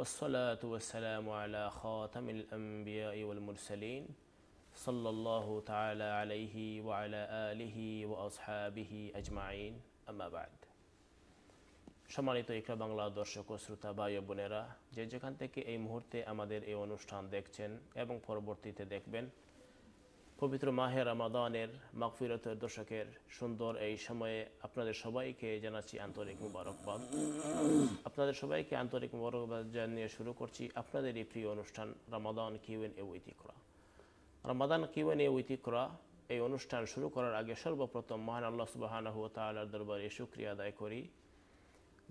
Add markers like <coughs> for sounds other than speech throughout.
والصلاة والسلام على خاتم الأنبياء والمرسلين صلى الله تعالى عليه وعلى آله وأصحابه أجمعين أما بعد সম্মানিত ইকরা বাংলা দর্শক ও শ্রোতা ভাই বোনেরা যে যেখান থেকে এই মুহূর্তে আমাদের এই অনুষ্ঠান দেখছেন এবং পরবর্তীতে দেখবেন পবিত্র মাহে রামাদানের মাকফিরতের দশকের সুন্দর এই সময়ে আপনাদের সবাইকে জানাচ্ছি আন্তরিক মুবারকবাদ আপনাদের সবাইকে আন্তরিক মুবারকবাদ জানিয়ে শুরু করছি আপনাদের এই প্রিয় অনুষ্ঠান রামাদান কিউএন এ ঐতিকরা রামাদান কিউএন এ ঐতিকরা এই অনুষ্ঠান শুরু করার আগে সর্বপ্রথম মহান আল্লাহ সুবাহানা তালার দরবারে শুক্রিয়া আদায় করি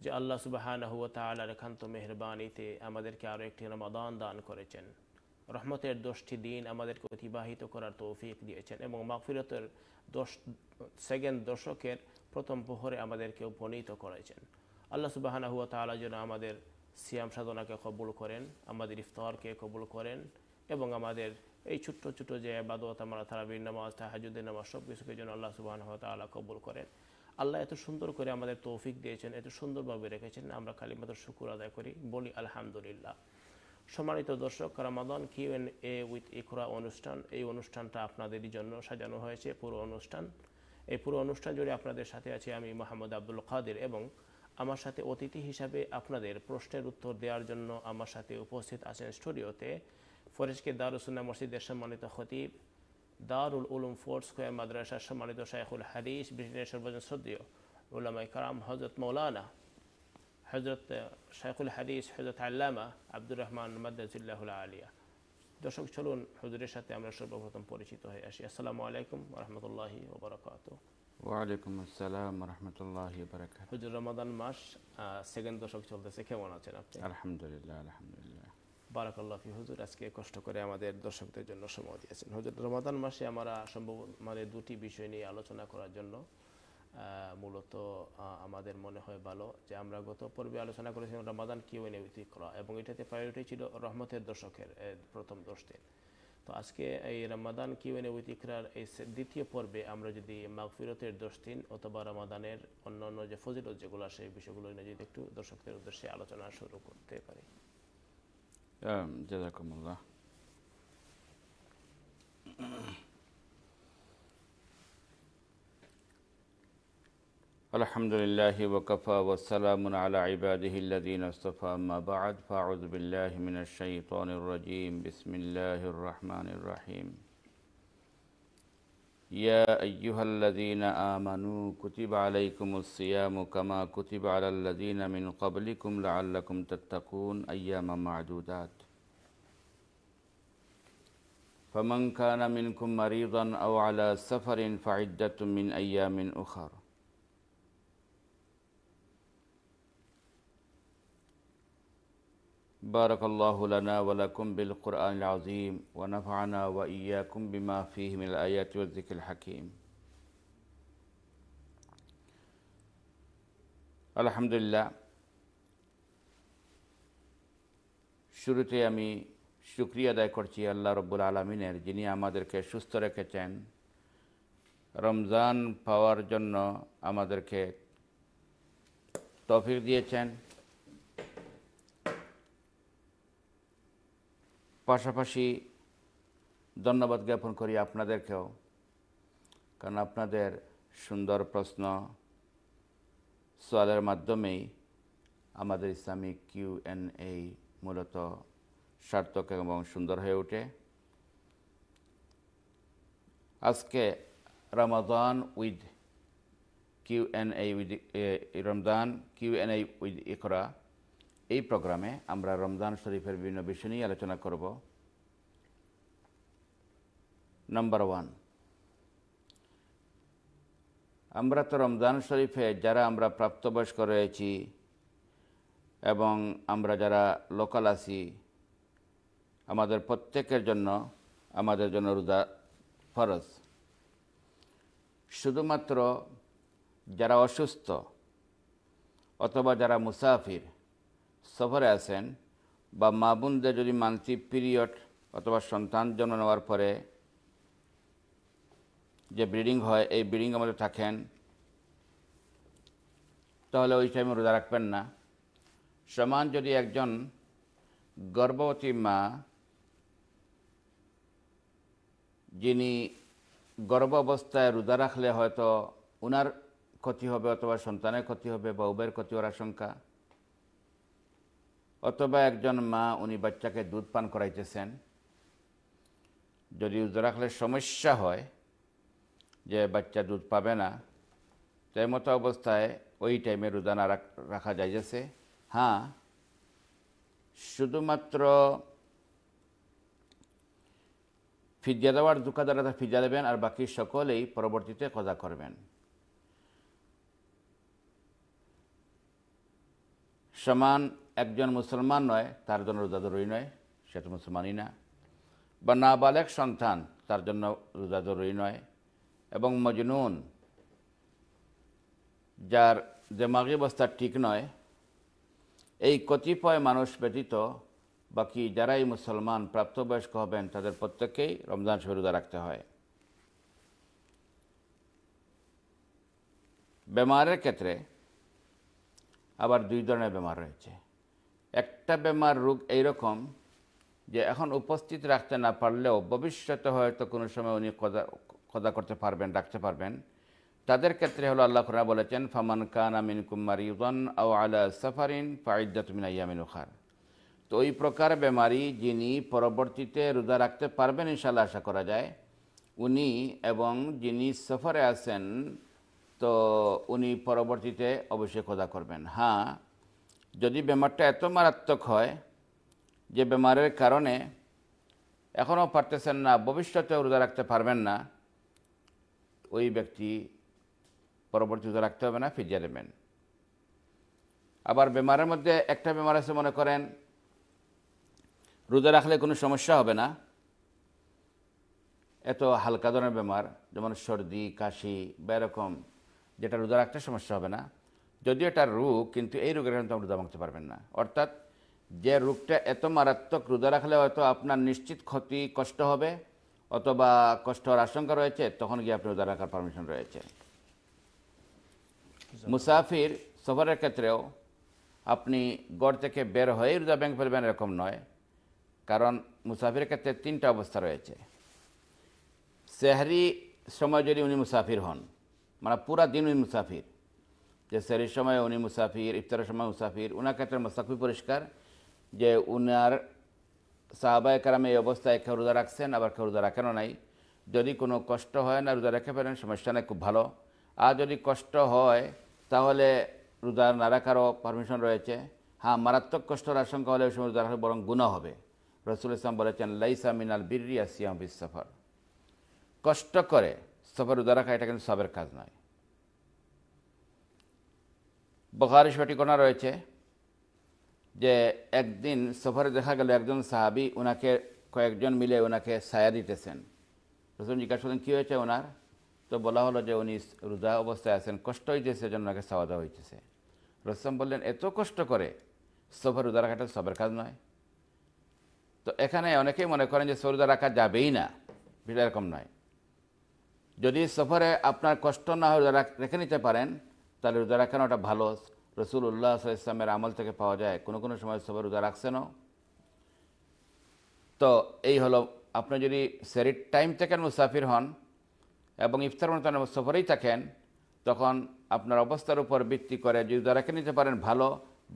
যে আল্লাহ সুবাহানা তালার একান্ত মেহরবানিতে আমাদেরকে আরও একটি রামাদান দান করেছেন রহমতের দোষটি দিন আমাদেরকে অতিবাহিত করার তৌফিক দিয়েছেন এবং মাগফিরতের দশ সেকেন্ড দশকের প্রথম প্রহরে আমাদেরকে উপনীত করেছেন আল্লাহ সুবাহানা হুয়া তালা যেন আমাদের সিয়াম সাধনাকে কবুল করেন আমাদের ইফতারকে কবুল করেন এবং আমাদের এই ছোট্ট ছোটো যে বাদত আমরা তারাবির নামাজ তাহাজুদ্দিন নামাজ সব কিছুকে যেন আল্লাহ সুবাহান হুয়া তালা কবুল করেন আল্লাহ এত সুন্দর করে আমাদের তৌফিক দিয়েছেন এত সুন্দরভাবে রেখেছেন আমরা খালি মাত্র শুকুর আদায় করি বলি আলহামদুলিল্লাহ সম্মানিত দর্শক রামাদন Q N A with Iqra অনুষ্ঠান এই অনুষ্ঠানটা আপনাদেরই জন্য সাজানো হয়েছে পুরো অনুষ্ঠান এই পুরো অনুষ্ঠান জুড়ে আপনাদের সাথে আছি আমি মোহাম্মদ আব্দুল কাদের এবং আমার সাথে অতিথি হিসাবে আপনাদের প্রশ্নের উত্তর দেওয়ার জন্য আমার সাথে উপস্থিত আছেন স্টুডিওতে ফরেজকে দারুসুল্লাহ মসজিদের সম্মানিত খতিব দারুল উলুম ফোর্ট স্কোয়ার মাদ্রাসার সম্মানিত শাহুল হাদিস ব্রিটেনের সর্বজন সদ্য উলামাই কারাম হজরত মৌলানা হজরত শাইখুল হাদিস হজরত আল্লামা আব্দুর রহমান মাদাজুল্লাহুল আলিয়া দর্শক চলুন হজুরের সাথে আমরা সর্বপ্রথম পরিচিত হয়ে আসি আসসালামু আলাইকুম রহমতুল্লাহি ওবরাকাত ওয়ালাইকুম আসসালাম রহমতুল্লাহি বারাকাত হুজুর রমাদান মাস সেকেন্ড দশক চলতেছে কেমন আছেন আপনি আলহামদুলিল্লাহ আলহামদুলিল্লাহ বারাকাল্লাহ ফি হুজুর আজকে কষ্ট করে আমাদের দর্শকদের জন্য সময় দিয়েছেন হুজুর রমাদান মাসে আমরা সম্ভব মানে দুটি বিষয় নিয়ে আলোচনা করার জন্য মূলত আমাদের মনে হয় ভালো যে আমরা গত পর্বে আলোচনা করেছিলাম রমাদান ওই এন করা এবং এটাতে প্রায়োরিটি ছিল রহমতের দর্শকের প্রথম দশ দিন তো আজকে এই রমাদান কিউ এন ইকরার এই দ্বিতীয় পর্বে আমরা যদি মাগফিরতের দশ দিন অথবা রমাদানের অন্য অন্য যে ফজিলত যেগুলো সেই বিষয়গুলো নিয়ে যদি একটু দর্শকদের উদ্দেশ্যে আলোচনা শুরু করতে পারি জাজাকুমুল্লাহ الحمد لله وكفى والسلام على عباده الذين اصطفى ما بعد فاعوذ بالله من الشيطان الرجيم بسم الله الرحمن الرحيم يا أيها الذين آمنوا كتب عليكم الصيام كما كتب على الذين من قبلكم لعلكم تتقون أياما معدودات فمن كان منكم مريضا أو على سفر فعدة من أيام أخر بارك الله لنا ولكم بالقرآن العظيم ونفعنا وإياكم بما فيه من الآيات والذكر الحكيم الحمد لله শুরুতে আমি শুক্রিয়া আদায় করছি আল্লাহ রব্বুল আলমিনের যিনি আমাদেরকে সুস্থ রেখেছেন রমজান পাওয়ার জন্য আমাদেরকে তফিক দিয়েছেন পাশাপাশি ধন্যবাদ জ্ঞাপন করি আপনাদেরকেও কারণ আপনাদের সুন্দর প্রশ্ন সোয়ালের মাধ্যমেই আমাদের ইসলামিক কিউ এন এই মূলত সার্থক এবং সুন্দর হয়ে ওঠে আজকে রমাদান উইথ কিউ এন এই উইথ রমদান কিউ এন এই উইথ ইকরা এই প্রোগ্রামে আমরা রমজান শরীফের বিভিন্ন বিষয় নিয়ে আলোচনা করব নাম্বার ওয়ান আমরা তো রমজান শরীফে যারা আমরা প্রাপ্তবয়স্ক রয়েছি এবং আমরা যারা লোকাল আছি আমাদের প্রত্যেকের জন্য আমাদের জন্য রোজা ফরজ শুধুমাত্র যারা অসুস্থ অথবা যারা মুসাফির সফরে আসেন বা মা বোনদের যদি মান্থলি পিরিয়ড অথবা সন্তান জন্ম নেওয়ার পরে যে ব্রিডিং হয় এই ব্রিডিং আমাদের থাকেন তাহলে ওই টাইমে রোজা রাখবেন না সমান যদি একজন গর্ভবতী মা যিনি গর্ভ অবস্থায় রোজা রাখলে হয়তো ওনার ক্ষতি হবে অথবা সন্তানের ক্ষতি হবে বা উবের ক্ষতি হওয়ার আশঙ্কা অথবা একজন মা উনি বাচ্চাকে দুধ পান করাইতেছেন যদি রোজা রাখলে সমস্যা হয় যে বাচ্চা দুধ পাবে না তাই মতো অবস্থায় ওই টাইমে রোজা না রাখা যাইতেছে হ্যাঁ শুধুমাত্র ফিজিয়া দেওয়ার দ্বারা তা ফিজা দেবেন আর বাকি সকলেই পরবর্তীতে কজা করবেন সমান একজন মুসলমান নয় তার জন্য রোজা জরুরি নয় সে তো মুসলমানই না বা নাবালেক সন্তান তার জন্য রোজা জরুরি নয় এবং মজনুন যার দেমাগি অবস্থা ঠিক নয় এই কতিপয় মানুষ ব্যতীত বাকি যারাই মুসলমান প্রাপ্তবয়স্ক হবেন তাদের প্রত্যেককেই রমজান শরীর রোজা রাখতে হয় বেমারের ক্ষেত্রে আবার দুই ধরনের বেমার রয়েছে একটা বেমার রোগ এইরকম যে এখন উপস্থিত রাখতে না পারলেও ভবিষ্যতে হয়তো কোনো সময় উনি কদা কদা করতে পারবেন রাখতে পারবেন তাদের ক্ষেত্রে হলো আল্লাহ খুরা বলেছেন ফামান কান আমিন কুমার ইউদন আও আলা সাফারিন ফাইদাতমিন ইয়ামিন উখার তো ওই প্রকার বেমারি যিনি পরবর্তীতে রোজা রাখতে পারবেন ইনশাল্লাহ আশা করা যায় উনি এবং যিনি সফরে আছেন তো উনি পরবর্তীতে অবশ্যই খোদা করবেন হ্যাঁ যদি বেমারটা এত মারাত্মক হয় যে বেমারের কারণে এখনও পারতেছেন না ভবিষ্যতে রোজা রাখতে পারবেন না ওই ব্যক্তি পরবর্তী রোজা রাখতে হবে না ফিজিয়া দেবেন আবার বেমারের মধ্যে একটা বেমার আছে মনে করেন রোজা রাখলে কোনো সমস্যা হবে না এত হালকা ধরনের বেমার যেমন সর্দি কাশি বা এরকম যেটা রোজা রাখতে সমস্যা হবে না যদিও এটা রোগ কিন্তু এই রোগের কারণে আপনি রোজা পারবেন না অর্থাৎ যে রোগটা এত মারাত্মক রোজা রাখলে হয়তো আপনার নিশ্চিত ক্ষতি কষ্ট হবে অথবা কষ্ট হওয়ার আশঙ্কা রয়েছে তখন গিয়ে আপনি রোজা রাখার পারমিশন রয়েছে মুসাফির সফরের ক্ষেত্রেও আপনি গড় থেকে বের হয়ে রোদা ব্যাংক ফেলবেন এরকম নয় কারণ মুসাফির ক্ষেত্রে তিনটা অবস্থা রয়েছে সেহারি সময় যদি উনি মুসাফির হন মানে পুরা দিন উনি মুসাফির যে সেরির সময় উনি মুসাফির ইফতারের সময় মুসাফির ওনার ক্ষেত্রে মোস্তাকবি পরিষ্কার যে উনার সাহাবায় কারামে এই অবস্থায় কেউ রোজা রাখছেন আবার কেউ রোজা রাখেনও নাই যদি কোনো কষ্ট হয় না রোজা রেখে ফেলেন সমস্যা নেই খুব ভালো আর যদি কষ্ট হয় তাহলে রোজা না রাখারও পারমিশন রয়েছে হ্যাঁ মারাত্মক কষ্টর আশঙ্কা হলে সময় রোজা রাখা বরং গুণা হবে রসুল ইসলাম বলেছেন লাইসা মিনাল বিরিয়া সিয়াম বিস সফর কষ্ট করে সফর রোজা রাখা এটা কিন্তু সবের কাজ নয় বখারি সঠিকনা রয়েছে যে একদিন সফরে দেখা গেল একজন সাহাবি ওনাকে কয়েকজন মিলে ওনাকে সায়া দিতেছেন রসুন জিজ্ঞাসা করলেন কী হয়েছে ওনার তো বলা হলো যে উনি রোজা অবস্থায় আছেন কষ্ট হইতেছে জন্য ওনাকে সাওয়া দেওয়া হইতেছে রসম বললেন এত কষ্ট করে সফর রোজা রাখাটা সবের কাজ নয় তো এখানে অনেকেই মনে করেন যে সরুদা রাখা যাবেই না বিষয় এরকম নয় যদি সফরে আপনার কষ্ট না হয়ে রেখে নিতে পারেন তাহলে রোজা রাখানো ওটা ভালো রসুল উল্লাহ ইসলামের আমল থেকে পাওয়া যায় কোনো কোনো সময় সবাই রোজা রাখছেনও তো এই হলো আপনি যদি সেরির টাইম থাকেন মুসাফির হন এবং ইফতার মতন সফরেই থাকেন তখন আপনার অবস্থার উপর ভিত্তি করে যদি রোজা রেখে নিতে পারেন ভালো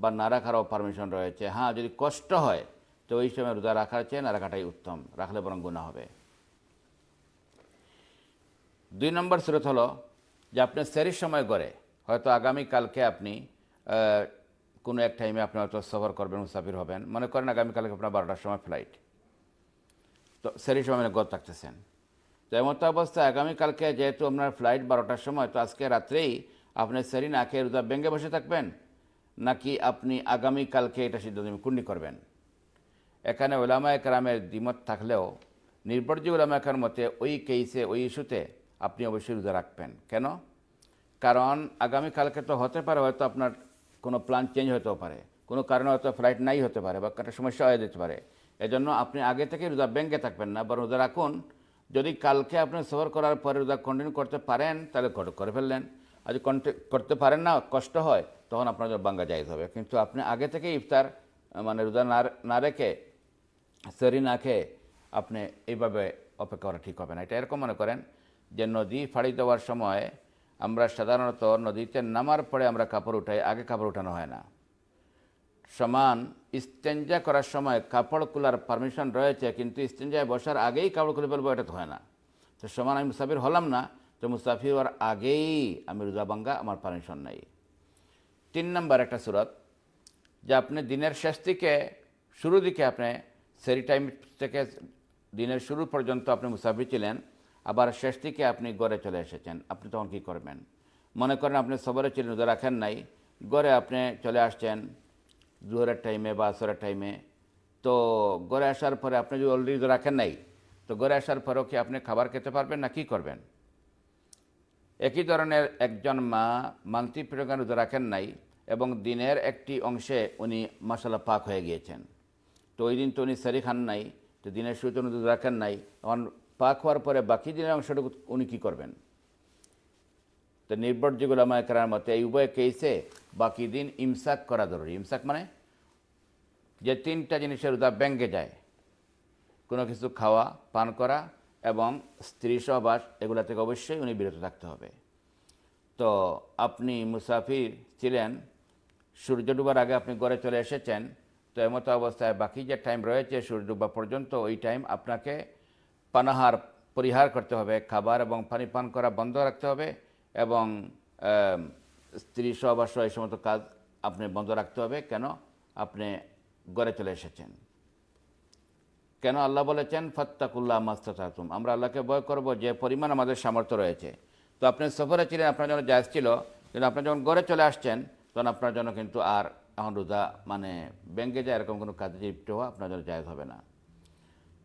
বা না রাখারও পারমিশন রয়েছে হ্যাঁ যদি কষ্ট হয় তো ওই সময় রোজা রাখার চেয়ে না রাখাটাই উত্তম রাখলে বরং গুণা হবে দুই নম্বর স্রোত হলো যে আপনি সেরির সময় করে হয়তো আগামীকালকে আপনি কোনো এক টাইমে আপনি হয়তো সফর করবেন মুসাফির হবেন মনে করেন আগামীকালকে আপনার বারোটার সময় ফ্লাইট তো সেই সময় মানে গত থাকতেছেন তো এমত অবস্থায় আগামীকালকে যেহেতু আপনার ফ্লাইট বারোটার সময় তো আজকে রাত্রেই আপনি সেরি নাকে রোজা ব্যাঙ্গে বসে থাকবেন নাকি আপনি আগামীকালকে এটা সিদ্ধান্ত কুণ্ডি করবেন এখানে ওলামা একরামের দ্বিমত থাকলেও নির্ভরযোগ্য ওলামা একরাম মতে ওই কেইসে ওই ইস্যুতে আপনি অবশ্যই রোজা রাখবেন কেন কারণ আগামীকালকে তো হতে পারে হয়তো আপনার কোনো প্ল্যান চেঞ্জ হতেও পারে কোনো কারণে হয়তো ফ্লাইট নাই হতে পারে বা একটা সমস্যা হয়ে যেতে পারে এজন্য আপনি আগে থেকে রোজা ব্যাংকে থাকবেন না বা রোজা রাখুন যদি কালকে আপনি সফর করার পরে রোজা কন্টিনিউ করতে পারেন তাহলে করে ফেললেন আর যদি করতে পারেন না কষ্ট হয় তখন আপনার বাঙ্গা যাইতে হবে কিন্তু আপনি আগে থেকে ইফতার মানে রোজা না না রেখে সেরি না খেয়ে আপনি এইভাবে অপেক্ষা করা ঠিক হবে না এটা এরকম মনে করেন যে নদী ফাড়ি দেওয়ার সময় আমরা সাধারণত নদীতে নামার পরে আমরা কাপড় উঠাই আগে কাপড় উঠানো হয় না সমান ইস্তেঞ্জা করার সময় কাপড় খোলার পারমিশন রয়েছে কিন্তু ইস্তেঞ্জায় বসার আগেই কাপড় খুলে ফেলবো এটা তো হয় না তো সমান আমি মুসাফির হলাম না তো মুসাফির হওয়ার আগেই আমি রোজা ভাঙ্গা আমার পারমিশন নেই তিন নম্বর একটা সুরত যে আপনি দিনের শেষ থেকে শুরু দিকে আপনি সেরি টাইম থেকে দিনের শুরু পর্যন্ত আপনি মুসাফির ছিলেন আবার শেষ দিকে আপনি গড়ে চলে এসেছেন আপনি তখন কী করবেন মনে করেন আপনি সবরের চির রোজা রাখেন নাই গড়ে আপনি চলে আসছেন দুহরের টাইমে বা আসরের টাইমে তো গড়ে আসার পরে আপনি যদি অলরেডি রোজা রাখেন নাই তো গড়ে আসার পরেও কি আপনি খাবার খেতে পারবেন না কী করবেন একই ধরনের একজন মা মান্তি প্রিয়গান রোজা রাখেন নাই এবং দিনের একটি অংশে উনি মশলা পাক হয়ে গিয়েছেন তো ওই দিন তো উনি সারি খান নাই তো দিনের শুরুতে উনি রাখেন নাই এখন পাক হওয়ার পরে বাকি দিনের অংশটুকু উনি কী করবেন তো নির্ভরযোগ্য আমায় করার মতে এই উভয় কেসে বাকি দিন ইমসাক করা জরুরি ইমসাক মানে যে তিনটা জিনিসের রোজা ব্যাঙ্গে যায় কোনো কিছু খাওয়া পান করা এবং স্ত্রী সহবাস এগুলা থেকে অবশ্যই উনি বিরত থাকতে হবে তো আপনি মুসাফির ছিলেন সূর্য ডুবার আগে আপনি ঘরে চলে এসেছেন তো এমতো অবস্থায় বাকি যে টাইম রয়েছে সূর্য ডুবা পর্যন্ত ওই টাইম আপনাকে পানাহার পরিহার করতে হবে খাবার এবং পানি পান করা বন্ধ রাখতে হবে এবং স্ত্রী সহবাস এই সমস্ত কাজ আপনি বন্ধ রাখতে হবে কেন আপনি গড়ে চলে এসেছেন কেন আল্লাহ বলেছেন ফত্তাকুল্লাহ মাস্তাতুম আমরা আল্লাহকে ভয় করব যে পরিমাণ আমাদের সামর্থ্য রয়েছে তো আপনি সফরে ছিলেন আপনার জন্য জায়জ ছিল কিন্তু আপনার যখন গড়ে চলে আসছেন তখন আপনার জন্য কিন্তু আর এখন রোজা মানে ব্যাংকে যায় এরকম কোনো কাজে লিপ্ত হওয়া আপনার জন্য জায়গ হবে না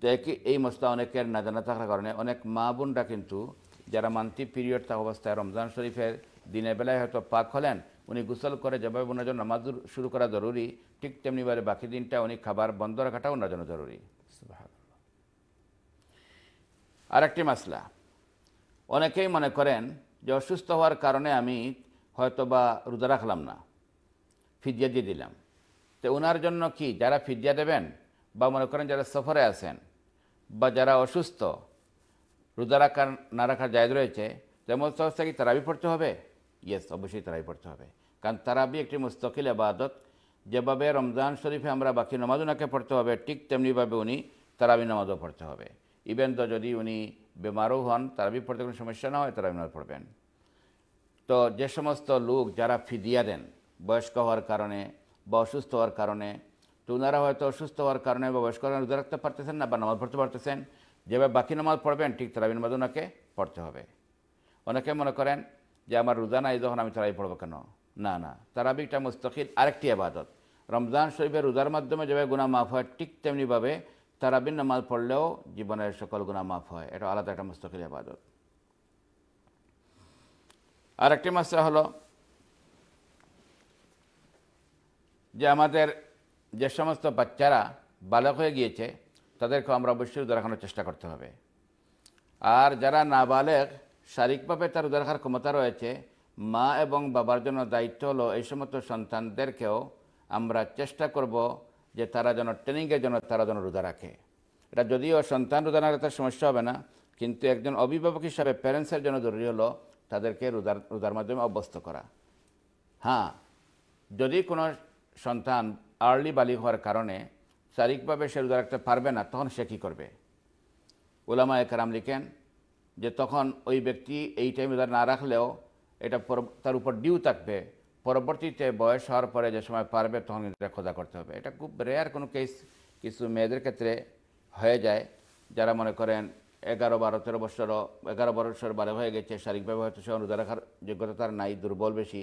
তো এই মশলা অনেকের না জানা থাকার কারণে অনেক মা বোনরা কিন্তু যারা মান্থলি পিরিয়ড থাকা অবস্থায় রমজান শরীফের দিনের বেলায় হয়তো পাক হলেন উনি গোসল করে যেভাবে ওনার জন্য নামাজ শুরু করা জরুরি ঠিক তেমনিভাবে বাকি দিনটা উনি খাবার বন্ধ রাখাটাও ওনার জন্য জরুরি আর একটি মাসলা অনেকেই মনে করেন যে অসুস্থ হওয়ার কারণে আমি হয়তো বা রোজা রাখলাম না ফিজিয়া দিয়ে দিলাম তো ওনার জন্য কি যারা ফিজিয়া দেবেন বা মনে করেন যারা সফরে আছেন বা যারা অসুস্থ রোজা রাখার না রাখার জায়দ রয়েছে তেমন সংস্থা কি তারাবি পড়তে হবে ইয়েস অবশ্যই তারাবি পড়তে হবে কারণ তারাবি একটি মুস্তকিল আবাদত যেভাবে রমজান শরীফে আমরা বাকি নামাজ ওনাকে পড়তে হবে ঠিক তেমনিভাবে উনি তারাবি নামাজও পড়তে হবে ইভেন তো যদি উনি বেমারও হন তারাবি পড়তে কোনো সমস্যা না হয় তারাবি নামাজ পড়বেন তো যে সমস্ত লোক যারা ফিদিয়া দেন বয়স্ক হওয়ার কারণে বা অসুস্থ হওয়ার কারণে তো ওনারা হয়তো অসুস্থ হওয়ার কারণে বা বয়স্ক কারণে রোজা রাখতে পারতেছেন না বা নামাজ পড়তে পারতেছেন যেভাবে বাকি নামাজ পড়বেন ঠিক তারাবি নামাজ ওনাকে পড়তে হবে অনেকে মনে করেন যে আমার রোজা নাই যখন আমি তারাবি পড়বো কেন না না তারাবিটা মুস্তকিল আরেকটি আবাদত রমজান শরীফের রোজার মাধ্যমে যেভাবে গুণা মাফ হয় ঠিক তেমনিভাবে তারাবির নামাজ পড়লেও জীবনের সকল গুণা মাফ হয় এটা আলাদা একটা মুস্তকিল আবাদত আরেকটি মাস্টার হলো যে আমাদের যে সমস্ত বাচ্চারা বালক হয়ে গিয়েছে তাদেরকে আমরা অবশ্যই রোজা রাখানোর চেষ্টা করতে হবে আর যারা নাবালেক শারীরিকভাবে তার রোজা রাখার ক্ষমতা রয়েছে মা এবং বাবার জন্য দায়িত্ব হলো এই সমস্ত সন্তানদেরকেও আমরা চেষ্টা করব যে তারা যেন ট্রেনিংয়ের জন্য তারা যেন রোজা রাখে এটা যদিও সন্তান রোজা না রাখার সমস্যা হবে না কিন্তু একজন অভিভাবক হিসাবে প্যারেন্টসের জন্য জরুরি হলো তাদেরকে রোজার রোজার মাধ্যমে অভ্যস্ত করা হ্যাঁ যদি কোনো সন্তান আর্লি বালি হওয়ার কারণে শারীরিকভাবে সে রোজা রাখতে পারবে না তখন সে কী করবে ওলামা একরাম লিখেন যে তখন ওই ব্যক্তি এই টাইম রোজা না রাখলেও এটা তার উপর ডিউ থাকবে পরবর্তীতে বয়স হওয়ার পরে যে সময় পারবে তখন এটা খোঁজা করতে হবে এটা খুব রেয়ার কোনো কেস কিছু মেয়েদের ক্ষেত্রে হয়ে যায় যারা মনে করেন এগারো বারো তেরো বছরও এগারো বছর বারো হয়ে গেছে শারীরিকভাবে হয়তো সে রোজা রাখার যোগ্যতা তার নাই দুর্বল বেশি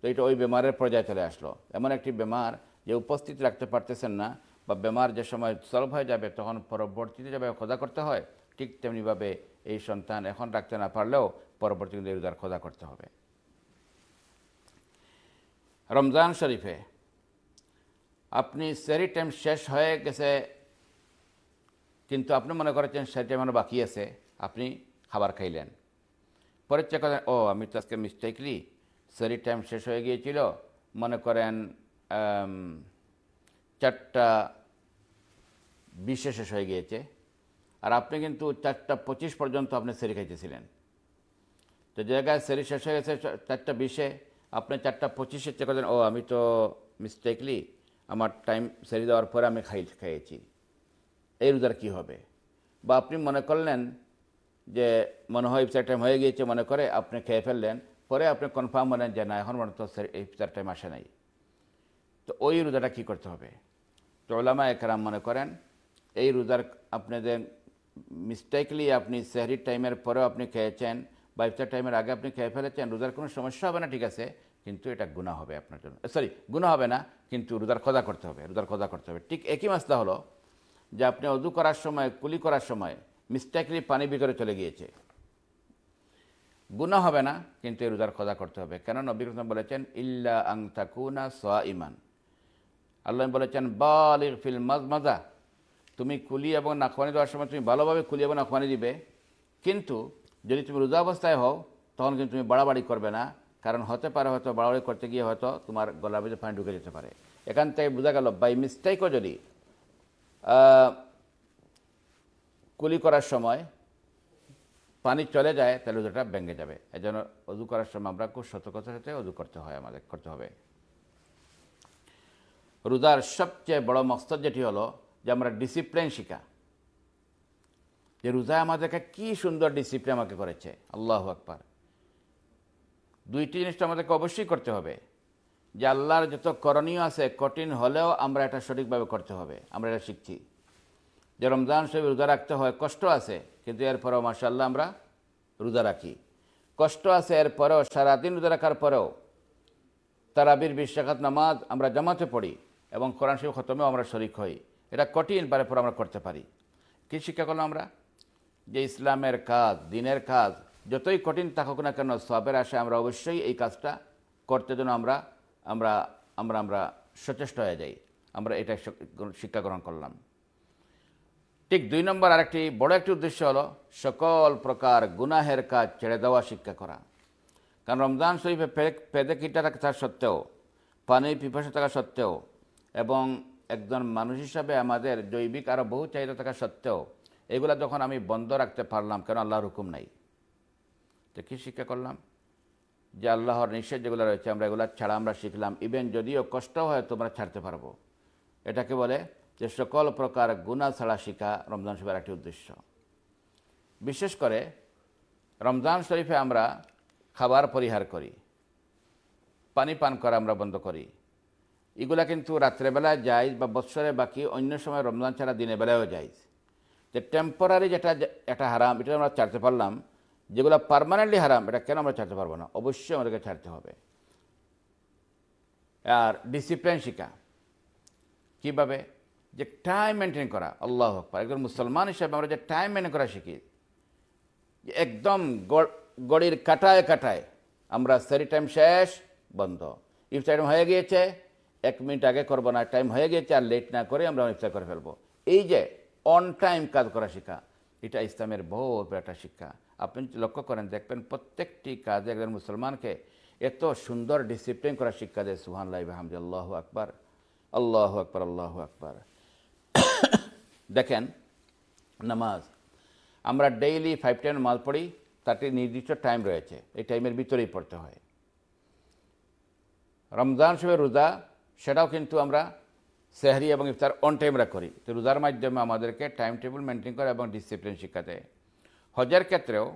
তো এটা ওই বেমারের পর্যায়ে চলে আসলো এমন একটি বেমার যে উপস্থিত রাখতে পারতেছেন না বা বেমার যে সময় সলভ হয়ে যাবে তখন পরবর্তীতে যাবে খোদা করতে হয় ঠিক তেমনিভাবে এই সন্তান এখন রাখতে না পারলেও পরবর্তী কিন্তু রোজার খোদা করতে হবে রমজান শরীফে আপনি সেরি টাইম শেষ হয়ে গেছে কিন্তু আপনি মনে করেছেন সেরি টাইম বাকি আছে আপনি খাবার খাইলেন পরের চেক ও আমি তো আজকে মিস্টেকলি সেরি টাইম শেষ হয়ে গিয়েছিল মনে করেন চারটা বিশে শেষ হয়ে গিয়েছে আর আপনি কিন্তু চারটা পঁচিশ পর্যন্ত আপনি সেরি খাইতেছিলেন তো জায়গায় সেরি শেষ হয়ে গেছে চারটা বিশে আপনি চারটা পঁচিশে চেক করেন ও আমি তো মিস্টেকলি আমার টাইম সেরি দেওয়ার পরে আমি খাই খাইয়েছি এই রোজার কী হবে বা আপনি মনে করলেন যে মনে হয় ইফতার টাইম হয়ে গিয়েছে মনে করে আপনি খেয়ে ফেললেন পরে আপনি কনফার্ম হলেন যে না এখন মনে তো ইফতার টাইম আসে নাই তো ওই রোজাটা কি করতে হবে তো ওলামা একরাম মনে করেন এই রোজার আপনাদের মিস্টেকলি আপনি সেহরির টাইমের পরেও আপনি খেয়েছেন বা ইফতার টাইমের আগে আপনি খেয়ে ফেলেছেন রোজার কোনো সমস্যা হবে না ঠিক আছে কিন্তু এটা গুণা হবে আপনার জন্য সরি গুণা হবে না কিন্তু রোজার খোদা করতে হবে রোজার খোদা করতে হবে ঠিক একই মাসটা হলো যে আপনি অজু করার সময় কুলি করার সময় মিস্টেকলি পানি ভিতরে চলে গিয়েছে গুণা হবে না কিন্তু এই রোজার খোদা করতে হবে কেন নবী বলেছেন ইল্লা আং তাকুনা সোয়া ইমান আল্লাহ বলেছেন বালির ফিল মাজা তুমি কুলি এবং নাখোয়ানি দেওয়ার সময় তুমি ভালোভাবে কুলি এবং নাখোয়ানি দিবে কিন্তু যদি তুমি রোজা অবস্থায় হও তখন কিন্তু তুমি বাড়াবাড়ি করবে না কারণ হতে পারে হয়তো বাড়াবাড়ি করতে গিয়ে হয়তো তোমার গলার ভিতরে পানি ঢুকে যেতে পারে এখান থেকে বোঝা গেল বাই মিস্টেকও যদি কুলি করার সময় পানি চলে যায় তাহলে রোজাটা ভেঙে যাবে এজন্য অজু করার সময় আমরা খুব সতর্কতার সাথে অজু করতে হয় আমাদের করতে হবে রোজার সবচেয়ে বড় মকসদ যেটি হলো যে আমরা ডিসিপ্লিন শিখা যে রোজা আমাদেরকে কি সুন্দর ডিসিপ্লিন আমাকে করেছে আল্লাহ আকবার দুইটি জিনিসটা আমাদেরকে অবশ্যই করতে হবে যে আল্লাহর যত করণীয় আছে কঠিন হলেও আমরা এটা সঠিকভাবে করতে হবে আমরা এটা শিখছি যে রমজান শরীফ রোজা রাখতে হয় কষ্ট আছে কিন্তু এরপরেও মার্শাল্লাহ আমরা রোজা রাখি কষ্ট আছে এরপরেও সারাদিন রোজা রাখার পরেও তারাবির বিশ্বাখাত নামাজ আমরা জামাতে পড়ি এবং কোরআন শরীফ খতমে আমরা শরিক হই এটা কঠিন পারে পর আমরা করতে পারি কী শিক্ষা করলাম আমরা যে ইসলামের কাজ দিনের কাজ যতই কঠিন থাকুক না কেন সবের আশায় আমরা অবশ্যই এই কাজটা করতে যেন আমরা আমরা আমরা আমরা সচেষ্ট হয়ে যাই আমরা এটা শিক্ষা গ্রহণ করলাম ঠিক দুই নম্বর আরেকটি বড় একটি উদ্দেশ্য হলো সকল প্রকার গুনাহের কাজ ছেড়ে দেওয়া শিক্ষা করা কারণ রমজান শরীফে পেদে কিটা থাকা সত্ত্বেও পানি পিপাসা থাকা সত্ত্বেও এবং একজন মানুষ হিসাবে আমাদের জৈবিক আরও বহু চাহিদা থাকা সত্ত্বেও এগুলো যখন আমি বন্ধ রাখতে পারলাম কেন আল্লাহর হুকুম নাই তো কী শিক্ষা করলাম যে আল্লাহর নিষেধ যেগুলো রয়েছে আমরা এগুলো ছাড়া আমরা শিখলাম ইভেন যদিও কষ্ট হয় তোমরা ছাড়তে পারবো এটাকে বলে যে সকল প্রকার গুণা ছাড়া শিখা রমজান শরীফের একটি উদ্দেশ্য বিশেষ করে রমজান শরীফে আমরা খাবার পরিহার করি পানি পান করা আমরা বন্ধ করি এগুলা কিন্তু রাত্রেবেলায় যাইজ বা বৎসরে বাকি অন্য সময় রমজান ছাড়া দিনের বেলায়ও যাইজ যে টেম্পোরারি যেটা একটা হারাম এটা আমরা ছাড়তে পারলাম যেগুলো পারমানেন্টলি হারাম এটা কেন আমরা ছাড়তে পারবো না অবশ্যই আমাদেরকে ছাড়তে হবে আর ডিসিপ্লিন শিখা কীভাবে যে টাইম মেনটেন করা আল্লাহ হকবার একজন মুসলমান হিসাবে আমরা যে টাইম মেনটেন করা শিখি একদম গড়ির কাটায় কাটায় আমরা সারি টাইম শেষ বন্ধ ইফতার টাইম হয়ে গিয়েছে এক মিনিট আগে করবো না টাইম হয়ে গেছে আর লেট না করে আমরা ইফতার করে ফেলবো এই যে অন টাইম কাজ করা শিক্ষা এটা ইসলামের বহু একটা শিক্ষা আপনি লক্ষ্য করেন দেখবেন প্রত্যেকটি কাজে একজন মুসলমানকে এত সুন্দর ডিসিপ্লিন করা শিক্ষা দেয় লাইব আহমদ আল্লাহ আকবর আল্লাহ আকবর আল্লাহ আকবর <coughs> দেখেন নামাজ আমরা ডেইলি ফাইভ টেন মাল পড়ি তাতে নির্দিষ্ট টাইম রয়েছে এই টাইমের ভিতরেই পড়তে হয় রমজান সাহেবের রোজা সেটাও কিন্তু আমরা সেহারি এবং ইফতার অন টাইমরা করি তো রোজার মাধ্যমে আমাদেরকে টাইম টেবিল মেনটেন করে এবং ডিসিপ্লিন শিক্ষা দেয় হজের ক্ষেত্রেও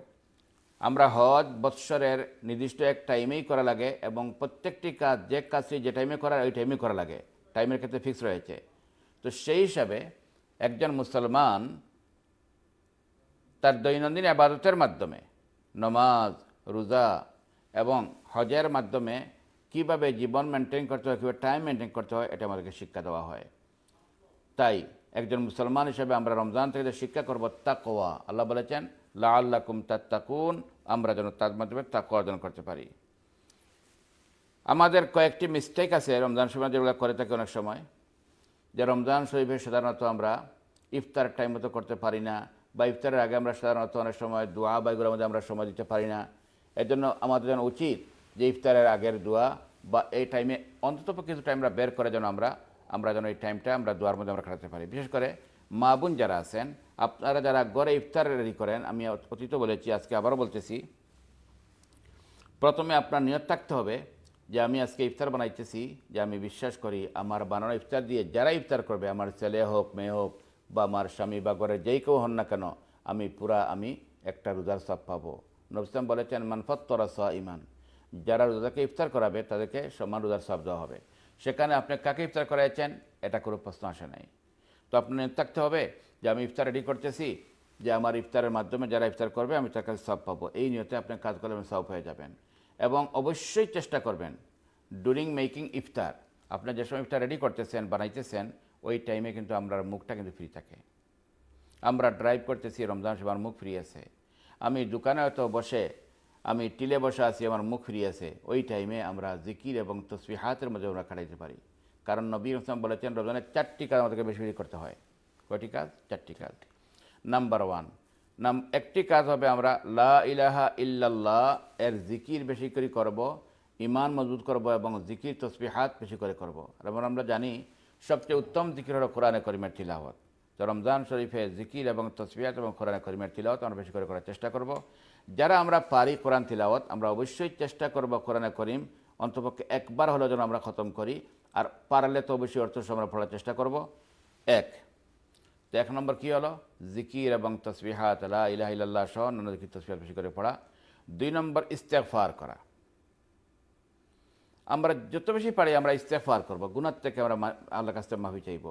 আমরা হজ বৎসরের নির্দিষ্ট এক টাইমেই করা লাগে এবং প্রত্যেকটি কাজ যে কাজটি যে টাইমে করা ওই টাইমে করা লাগে টাইমের ক্ষেত্রে ফিক্স রয়েছে তো সেই হিসাবে একজন মুসলমান তার দৈনন্দিন আবাদতের মাধ্যমে নমাজ রোজা এবং হজের মাধ্যমে কীভাবে জীবন মেনটেন করতে হয় কীভাবে টাইম মেনটেন করতে হয় এটা আমাদেরকে শিক্ষা দেওয়া হয় তাই একজন মুসলমান হিসেবে আমরা রমজান থেকে যে শিক্ষা করবো তাকোয়া আল্লাহ বলেছেন লা আল্লাহ কুম তাকুন আমরা যেন তার মাধ্যমে তাকু অর্জন করতে পারি আমাদের কয়েকটি মিস্টেক আছে রমজান শরীফ যেগুলো করে থাকি অনেক সময় যে রমজান শরীফে সাধারণত আমরা ইফতার টাইম মতো করতে পারি না বা ইফতারের আগে আমরা সাধারণত অনেক সময় দোয়া বা এগুলোর মধ্যে আমরা সময় দিতে পারি না এর জন্য আমাদের যেন উচিত যে ইফতারের আগের দোয়া বা এই টাইমে অন্তত কিছু টাইম আমরা বের করে যেন আমরা আমরা যেন এই টাইমটা আমরা দোয়ার মধ্যে আমরা কাটাতে পারি বিশেষ করে মা বোন যারা আছেন আপনারা যারা গড়ে ইফতার রেডি করেন আমি অতীত বলেছি আজকে আবারও বলতেছি প্রথমে আপনার নিয়ত থাকতে হবে যে আমি আজকে ইফতার বানাইতেছি যে আমি বিশ্বাস করি আমার বানানো ইফতার দিয়ে যারা ইফতার করবে আমার ছেলে হোক মেয়ে হোক বা আমার স্বামী বা ঘরে যেই কেউ হন না কেন আমি পুরা আমি একটা রোজার সাপ পাবো নবসাম বলেছেন মানফত্তরা স ইমান যারা রোজাকে ইফতার করাবে তাদেরকে সমান রোজার সব দেওয়া হবে সেখানে আপনি কাকে ইফতার করাইছেন এটা কোনো প্রশ্ন আসে নাই তো আপনি থাকতে হবে যে আমি ইফতার রেডি করতেছি যে আমার ইফতারের মাধ্যমে যারা ইফতার করবে আমি তার কাছে সব পাবো এই নিয়তে আপনি কাজ করলে আমি সব হয়ে যাবেন এবং অবশ্যই চেষ্টা করবেন ডুরিং মেকিং ইফতার আপনার যে সময় ইফতার রেডি করতেছেন বানাইতেছেন ওই টাইমে কিন্তু আমরা মুখটা কিন্তু ফ্রি থাকে আমরা ড্রাইভ করতেছি রমজান সে আমার মুখ ফ্রি আছে আমি দোকানে হয়তো বসে আমি টিলে বসা আছি আমার মুখ ফিরিয়ে আছে ওই টাইমে আমরা জিকির এবং তসবিহাতের মধ্যে আমরা কাটাইতে পারি কারণ নবীর ইসলাম বলেছেন রমজানের চারটি কাজ আমাদেরকে বেশি বেশি করতে হয় কয়টি কাজ চারটি কাজ নাম্বার ওয়ান নাম একটি কাজ হবে আমরা লা ইলাহা ইল্লাল্লাহ এর জিকির বেশি করে করব ইমান মজবুত করব এবং জিকির হাত বেশি করে করব এবং আমরা জানি সবচেয়ে উত্তম জিকির হলো কোরআনে করিমের তিলাওয়াত তো রমজান শরীফে জিকির এবং তসবিহাত এবং কোরআনে করিমের তিলাওয়াত আমরা বেশি করে করার চেষ্টা করব যারা আমরা পারি কোরআন তিলাওয়াত আমরা অবশ্যই চেষ্টা করব কোরআনে করিম অন্তপক্ষে একবার হলেও যেন আমরা খতম করি আর পারলে তো অবশ্যই অর্থ সংগ্রহ পড়ার চেষ্টা করব এক তো এক নম্বর কী হলো জিকির এবং তসবিহাত আল্লাহ ইলাহ ইল্লাহ সহ অন্যান্য জিকির তসবিহাত বেশি করে পড়া দুই নম্বর ইস্তেকফার করা আমরা যত বেশি পারি আমরা ইস্তেফার করব গুণার থেকে আমরা আল্লাহ কাছে মাফি চাইব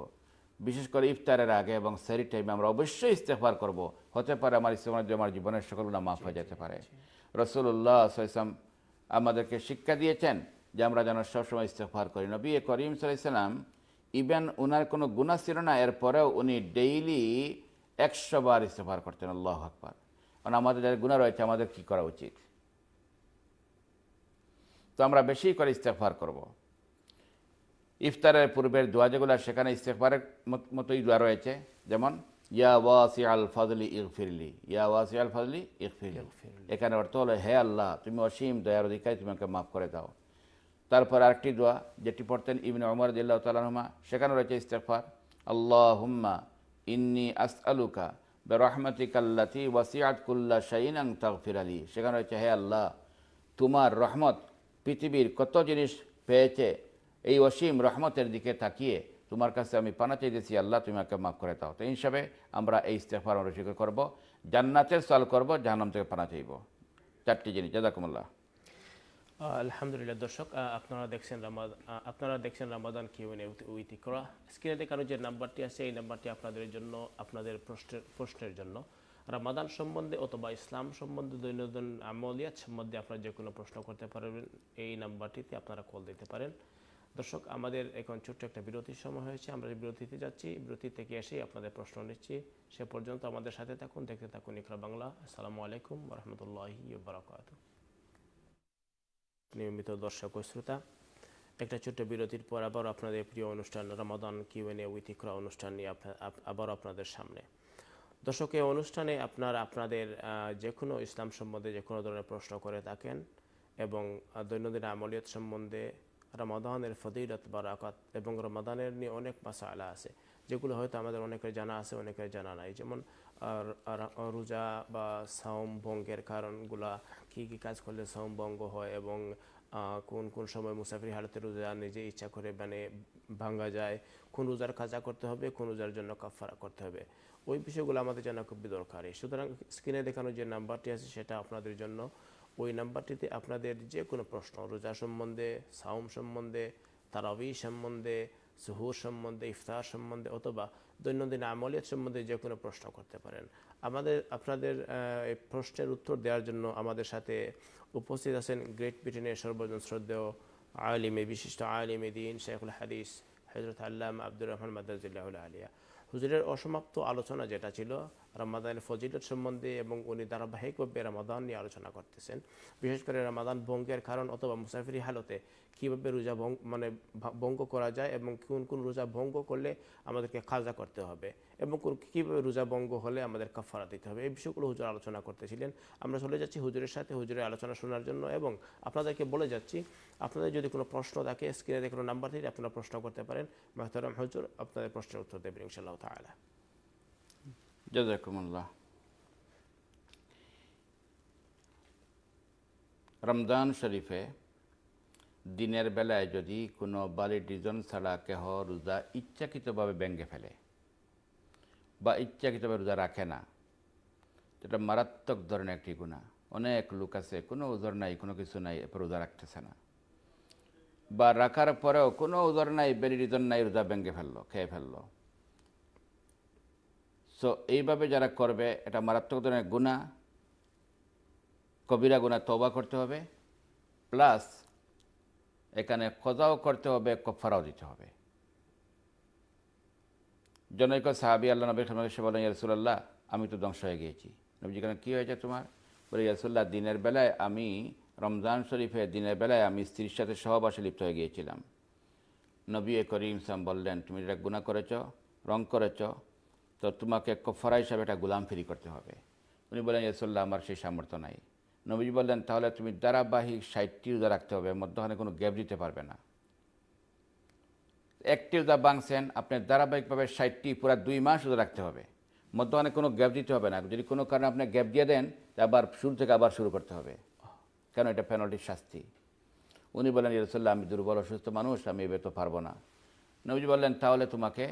বিশেষ করে ইফতারের আগে এবং সেরি টাইমে আমরা অবশ্যই ইস্তেফার করব হতে পারে আমার ইস্তেফার আমার জীবনের সকল না মাফ হয়ে যেতে পারে রসুল্লাহ সাইসলাম আমাদেরকে শিক্ষা দিয়েছেন যে আমরা যেন সবসময় ইস্তেফার করি নবী করিম সাল্লাম ইভেন ওনার কোনো গুণা ছিল না এরপরেও উনি ডেইলি একশো বার ইস্তেফার করতেন আল্লাহ আকবার কারণ আমাদের যাদের গুণা রয়েছে আমাদের কি করা উচিত তো আমরা বেশি করে ইস্তেফার করবো ইফতারের পূর্বের দোয়া যেগুলো সেখানে ইস্তেকবারের মতোই দোয়া রয়েছে যেমন ইয়া ওয়াসি আল ফাজলি ইকফিরলি ইয়া ওয়াসি আল ফাজলি ইকফিরলি এখানে অর্থ হলো হে আল্লাহ তুমি অসীম দয়ার অধিকারী তুমি আমাকে মাফ করে দাও তারপর আরেকটি দোয়া যেটি পড়তেন ইবিন অমর দিল্লাহ তালাহমা সেখানে রয়েছে ইস্তেকফার আল্লাহ হুম্মা ইন্নি আস আলুকা কাল্লাতি ওয়াসিয়াত কুল্লা শাইন আং তাকফির আলী সেখানে রয়েছে হে আল্লাহ তোমার রহমত পৃথিবীর কত জিনিস পেয়েছে এই অসীম রহমতের দিকে তাকিয়ে তোমার কাছে আমি পানা চাইতেছি আল্লাহ তুমি আমাকে মাফ করে দাও তো হিসাবে আমরা এই ইস্তেফার অনুষ্ঠিত করব জান্নাতের সাল করব জাহান্নাম থেকে পানা চাইব চারটি জিনিস জাদাকুমুল্লাহ আলহামদুলিল্লাহ দর্শক আপনারা দেখছেন রামাদ আপনারা দেখছেন রামাদান মানে উইথ করা স্ক্রিনে দেখানো যে নাম্বারটি আছে এই নাম্বারটি আপনাদের জন্য আপনাদের প্রশ্নের প্রশ্নের জন্য রামাদান সম্বন্ধে অথবা ইসলাম সম্বন্ধে দৈনন্দিন আমলিয়াত সম্বন্ধে আপনারা যে কোনো প্রশ্ন করতে পারবেন এই নাম্বারটিতে আপনারা কল দিতে পারেন দর্শক আমাদের এখন ছোট্ট একটা বিরতির সময় হয়েছে আমরা বিরতিতে যাচ্ছি বিরতি থেকে এসেই আপনাদের প্রশ্ন নিচ্ছি সে পর্যন্ত আমাদের সাথে থাকুন দেখতে থাকুন ইকরা বাংলা আসসালামু আলাইকুম রহমতুল্লাহি বারাকাত নিয়মিত দর্শক ও শ্রোতা একটা ছোট্ট বিরতির পর আবার আপনাদের প্রিয় অনুষ্ঠান রমাদান কিউএনএ উইথ ইকরা অনুষ্ঠান নিয়ে আবার আপনাদের সামনে দর্শক এই অনুষ্ঠানে আপনার আপনাদের যে কোনো ইসলাম সম্বন্ধে যে কোনো ধরনের প্রশ্ন করে থাকেন এবং দৈনন্দিন আমলিয়ত সম্বন্ধে রমাদানের ফদিরত বারাকাত এবং রমাদানের নিয়ে অনেক আলা আছে যেগুলো হয়তো আমাদের অনেকের জানা আছে অনেকের জানা নাই যেমন রোজা বা সাউম ভঙ্গের কারণগুলা কি কি কাজ করলে সাউম ভঙ্গ হয় এবং কোন কোন সময় মুসাফির হালতে রোজা নিজে ইচ্ছা করে মানে ভাঙ্গা যায় কোন রোজার কাজা করতে হবে কোন রোজার জন্য কাফারা করতে হবে ওই বিষয়গুলো আমাদের জানা খুবই দরকারি সুতরাং স্ক্রিনে দেখানো যে নাম্বারটি আছে সেটা আপনাদের জন্য ওই নাম্বারটিতে আপনাদের যে কোনো প্রশ্ন রোজা সম্বন্ধে সাউম সম্বন্ধে তারাবি সম্বন্ধে সুহুর সম্বন্ধে ইফতার সম্বন্ধে অথবা দৈনন্দিন আমলিয়াত সম্বন্ধে যে কোনো প্রশ্ন করতে পারেন আমাদের আপনাদের এই প্রশ্নের উত্তর দেওয়ার জন্য আমাদের সাথে উপস্থিত আছেন গ্রেট ব্রিটেনের সর্বজন শ্রদ্ধেয় আলিমে বিশিষ্ট আলিমে দিন শেখুল হাদিস হজরত আল্লাহ আব্দুর রহমান মাদাজুল্লাহুল আলিয়া হুজুরের অসমাপ্ত আলোচনা যেটা ছিল রামাদানের ফজিলত সম্বন্ধে এবং উনি ধারাবাহিকভাবে রামাদান নিয়ে আলোচনা করতেছেন বিশেষ করে রামাদান ভঙ্গের কারণ অথবা মুসাফির হালতে কীভাবে রোজা ভঙ্গ মানে ভঙ্গ করা যায় এবং কোন কোন রোজা ভঙ্গ করলে আমাদেরকে খাজা করতে হবে এবং কীভাবে রোজা ভঙ্গ হলে আমাদের কাফারা দিতে হবে এই বিষয়গুলো হুজুর আলোচনা করতেছিলেন আমরা চলে যাচ্ছি হুজুরের সাথে হুজুরের আলোচনা শোনার জন্য এবং আপনাদেরকে বলে যাচ্ছি আপনাদের যদি কোনো প্রশ্ন থাকে স্ক্রিনে কোনো নাম্বার থেকে আপনারা প্রশ্ন করতে পারেন মাহতারাম হুজুর আপনাদের প্রশ্নের উত্তর দেবেন ইনশাআল্লাহ তালা জাজাকুমুল্লাহ রমজান শরীফে দিনের বেলায় যদি কোনো বালি ডিজন ছাড়া কেহ রোজা ইচ্ছাকৃতভাবে ব্যঙ্গে ফেলে বা ইচ্ছাকৃতভাবে রোজা রাখে না এটা মারাত্মক ধরনের একটি গুণা অনেক লোক আছে কোনো ওজোর নাই কোনো কিছু নাই এরপর রোজা রাখতেছে না বা রাখার পরেও কোনো ওজোর নাই বেলি রিজন নাই রোজা ব্যঙ্গে ফেললো খেয়ে ফেললো সো এইভাবে যারা করবে এটা মারাত্মক ধরনের গুণা কবিরা গুণা তবা করতে হবে প্লাস এখানে কজাও করতে হবে কফারাও দিতে হবে জনৈক সাহাবি আল্লাহ নবী সে বলেন ইয়ারসুল্লাহ আমি তো ধ্বংস হয়ে গিয়েছি নবীজি কেন কী হয়েছে তোমার বলে ইয়ারসুল্লাহ দিনের বেলায় আমি রমজান শরীফের দিনের বেলায় আমি স্ত্রীর সাথে সহবাসে লিপ্ত হয়ে গিয়েছিলাম নবী করিম ইসলাম বললেন তুমি এটা গুণা করেছ রং করেছ তো তোমাকে কফরা হিসাবে একটা গোলাম ফিরি করতে হবে উনি বললেন ইয়াসল্লাহ আমার সেই সামর্থ্য নাই নবীজি বললেন তাহলে তুমি ধারাবাহিক ষাটটি রোজা রাখতে হবে মধ্যখানে কোনো গ্যাপ দিতে পারবে না একটি রোজা বাংছেন আপনি ধারাবাহিকভাবে ষাটটি পুরো দুই মাস রোজা রাখতে হবে মধ্যখানে কোনো গ্যাপ দিতে হবে না যদি কোনো কারণে আপনি গ্যাপ দিয়ে দেন আবার শুরু থেকে আবার শুরু করতে হবে কেন এটা পেনাল্টির শাস্তি উনি বললেন ইয়ারসল্লাহ আমি দুর্বল অসুস্থ মানুষ আমি এবার তো পারবো না নবীজি বললেন তাহলে তোমাকে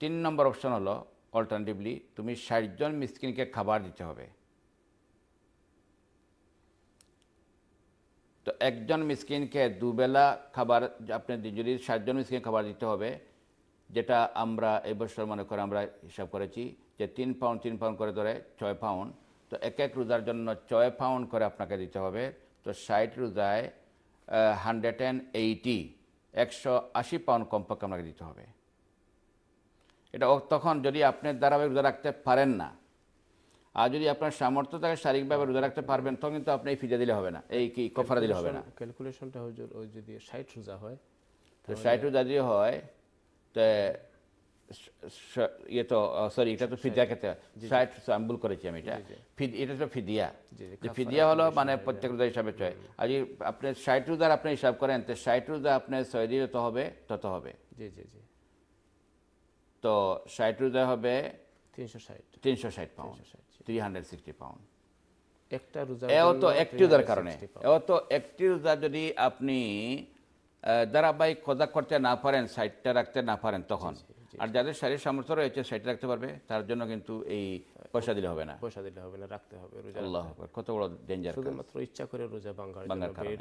তিন নম্বর অপশন হলো অল্টারনেটিভলি তুমি ষাটজন মিসকিনকে খাবার দিতে হবে তো একজন মিসকিনকে দুবেলা খাবার আপনি যদি ষাটজন মিসকিন খাবার দিতে হবে যেটা আমরা এবছর মনে করে আমরা হিসাব করেছি যে তিন পাউন্ড তিন পাউন্ড করে ধরে ছয় পাউন্ড তো এক এক রোজার জন্য ছয় পাউন্ড করে আপনাকে দিতে হবে তো ষাট রোজায় হান্ড্রেড অ্যান্ড এইটি একশো আশি পাউন্ড কমপক্ষে আপনাকে দিতে হবে এটা তখন যদি আপনি দ্বারাভাবে রোজা রাখতে পারেন না আর যদি আপনার সামর্থ্য থাকে শারীরিকভাবে রোজা রাখতে পারবেন তখন কিন্তু আপনি ফিজা দিলে হবে না এই কি কফারা দিলে হবে না ক্যালকুলেশনটা হয় ওই যদি ষাট রোজা হয় তো ষাট রোজা যদি হয় তো ইয়ে তো সরি এটা তো ফিদিয়া খেতে হয় ষাট আমি ভুল করেছি আমি এটা এটা তো ফিদিয়া যে ফিদিয়া হলো মানে প্রত্যেক রোজা হিসাবে চয় আর যদি আপনি ষাট রোজার আপনি হিসাব করেন তো ষাট রোজা আপনার ছয় দিন যত হবে তত হবে জি জি জি তো ষাট রোজা হবে তিনশো ষাট তিনশো ষাট pound three hundred sixty pound একটা রোজা এও তো একটি রোজার কারণে এও তো একটি রোজা যদি আপনি ধারাবাহিক খোঁজা করতে না পারেন সাইটটা রাখতে না পারেন তখন আর যাদের শারীর সামর্থ্য রয়েছে সাইটটা রাখতে পারবে তার জন্য কিন্তু এই পয়সা দিলে হবে না পয়সা দিলে হবে না রাখতে হবে রোজা আল্লাহ কত বড় ডেঞ্জার শুধুমাত্র ইচ্ছা করে রোজা বাঙ্গার বাঙ্গার কারণে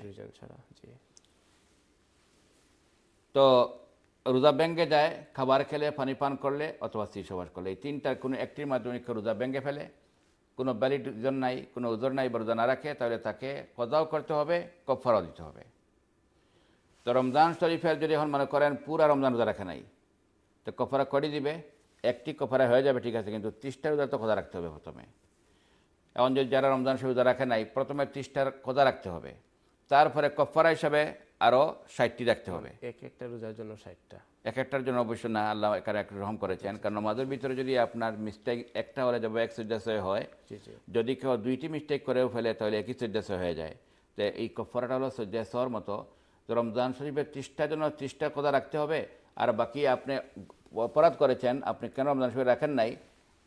তো রোজা ব্যাঙ্গে যায় খাবার খেলে পানি পান করলে অথবা শীর্ষবাস করলে এই তিনটার কোনো একটির মাধ্যমে কেউ রোজা ব্যাঙ্গে ফেলে কোনো ব্যালিড ওজন নাই কোনো ওজন নাই বা রোজা না রাখে তাহলে তাকে কদাও করতে হবে কফারও দিতে হবে তো রমজান শরীফের যদি এখন মনে করেন পুরা রমজান রোজা রাখে নাই তো কফারা করে দিবে একটি কফারা হয়ে যাবে ঠিক আছে কিন্তু ত্রিশটা রোজা তো খোঁজা রাখতে হবে প্রথমে এখন যদি যারা রমজান শরীফ রোজা রাখে নাই প্রথমে ত্রিশটার খোঁজা রাখতে হবে তারপরে কফারা হিসাবে আরও ষাটটি রাখতে হবে এক একটা রোজার জন্য ষাটটা এক একটার জন্য অবশ্য না আল্লাহ একার এক রহম করেছেন কারণ নমাজের ভিতরে যদি আপনার মিস্টেক একটা হলে যাবে এক সজ্জাশয় হয় যদি কেউ দুইটি মিস্টেক করেও ফেলে তাহলে একই সজ্জাশয় হয়ে যায় তো এই কফরাটা হলো সজ্জাশয়ের মতো তো রমজান শরীফের ত্রিশটার জন্য ত্রিশটা কথা রাখতে হবে আর বাকি আপনি অপরাধ করেছেন আপনি কেন রমজান শরীফ রাখেন নাই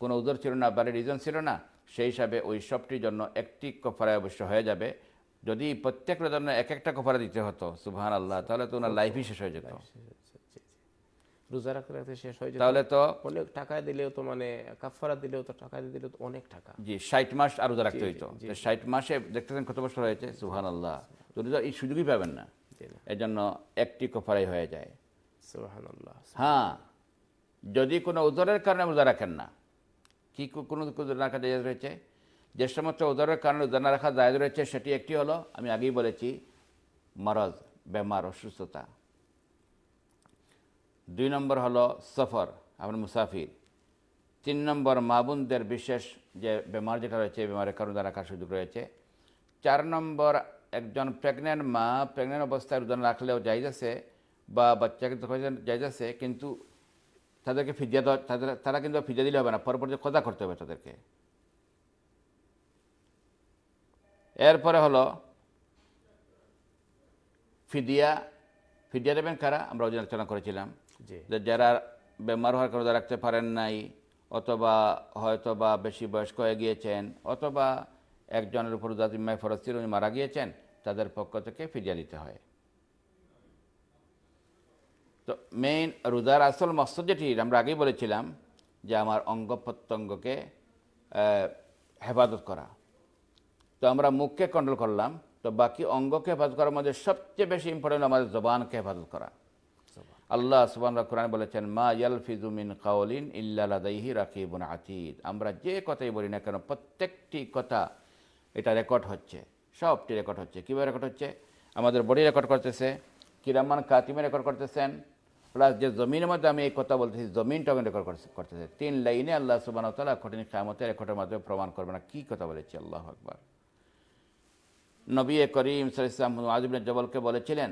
কোনো উদর ছিল না বা রিজন ছিল না সেই হিসাবে ওই সবটির জন্য একটি কফরায় অবশ্য হয়ে যাবে যদি প্রত্যেকটা রজন্য এক একটা কফারা দিতে হতো সুহান আল্লাহ তাহলে তো ওনার লাইফই শেষ হয়ে যেত রোজা রাখতে শেষ হয়ে যেত তাহলে তো অনেক টাকা দিলেও তো মানে কাফারা দিলেও তো টাকা দিলেও তো অনেক টাকা জি ষাট মাস আর রোজা রাখতে হইতো ষাট মাসে দেখতেছেন কত বছর হয়েছে সুহান আল্লাহ তো এই সুযোগই পাবেন না এর জন্য একটি কফারাই হয়ে যায় সুহানাল্লাহ হ্যাঁ যদি কোনো উজরের কারণে রোজা রাখেন না কি কোনো রোজা রাখা যায় রয়েছে যে সমস্ত উদারের কারণে জানা রাখা যায় রয়েছে সেটি একটি হলো আমি আগেই বলেছি মরজ বেমার অসুস্থতা দুই নম্বর হলো সফর আমার মুসাফির তিন নম্বর মাবুনদের বিশেষ যে বেমার যেটা রয়েছে বেমারের কারণে রাখার সুযোগ রয়েছে চার নম্বর একজন প্রেগনেন্ট মা প্রেগনেন্ট অবস্থায় ওজন রাখলেও যাই যাচ্ছে বা বাচ্চাকে যাই যাচ্ছে কিন্তু তাদেরকে ফিজিয়া তারা কিন্তু ফিজিয়া দিলে হবে না পরবর্তী কথা করতে হবে তাদেরকে এরপরে হলো ফিদিয়া ফিদিয়া দেবেন কারা আমরা আলোচনা করেছিলাম যে যারা বেমার হওয়ার কারণে রাখতে পারেন নাই অথবা হয়তো বা বেশি বয়স্ক হয়ে গিয়েছেন অথবা একজনের উপর জাতিমায় ফরজ ছিল উনি মারা গিয়েছেন তাদের পক্ষ থেকে ফিরিয়ে নিতে হয় তো মেইন রোজার আসল মস্ত যেটি আমরা আগেই বলেছিলাম যে আমার অঙ্গ প্রত্যঙ্গকে হেফাজত করা তো আমরা মুখকে কন্ট্রোল করলাম তো বাকি অঙ্গকে হেফাজত করার মধ্যে সবচেয়ে বেশি ইম্পর্টেন্ট আমাদের জবানকে হেফাজত করা আল্লাহ সুবান কোরআন বলেছেন মা ইয়ালফিজুমিন কাউলিন ইল্লাহি রাকিবুন আতিদ আমরা যে কথাই বলি না কেন প্রত্যেকটি কথা এটা রেকর্ড হচ্ছে সবটি রেকর্ড হচ্ছে কীভাবে রেকর্ড হচ্ছে আমাদের বডি রেকর্ড করতেছে কিরামান কাতিমে রেকর্ড করতেছেন প্লাস যে জমিনের মধ্যে আমি এই কথা বলতেছি জমিনটা আমি রেকর্ড করতেছে তিন লাইনে আল্লাহ সুবাহ তালা কঠিন খামতে রেকর্ডের মাধ্যমে প্রমাণ করবে না কী কথা বলেছি আল্লাহ আকবার নবী করিম সাল ইসলাম জবলকে বলেছিলেন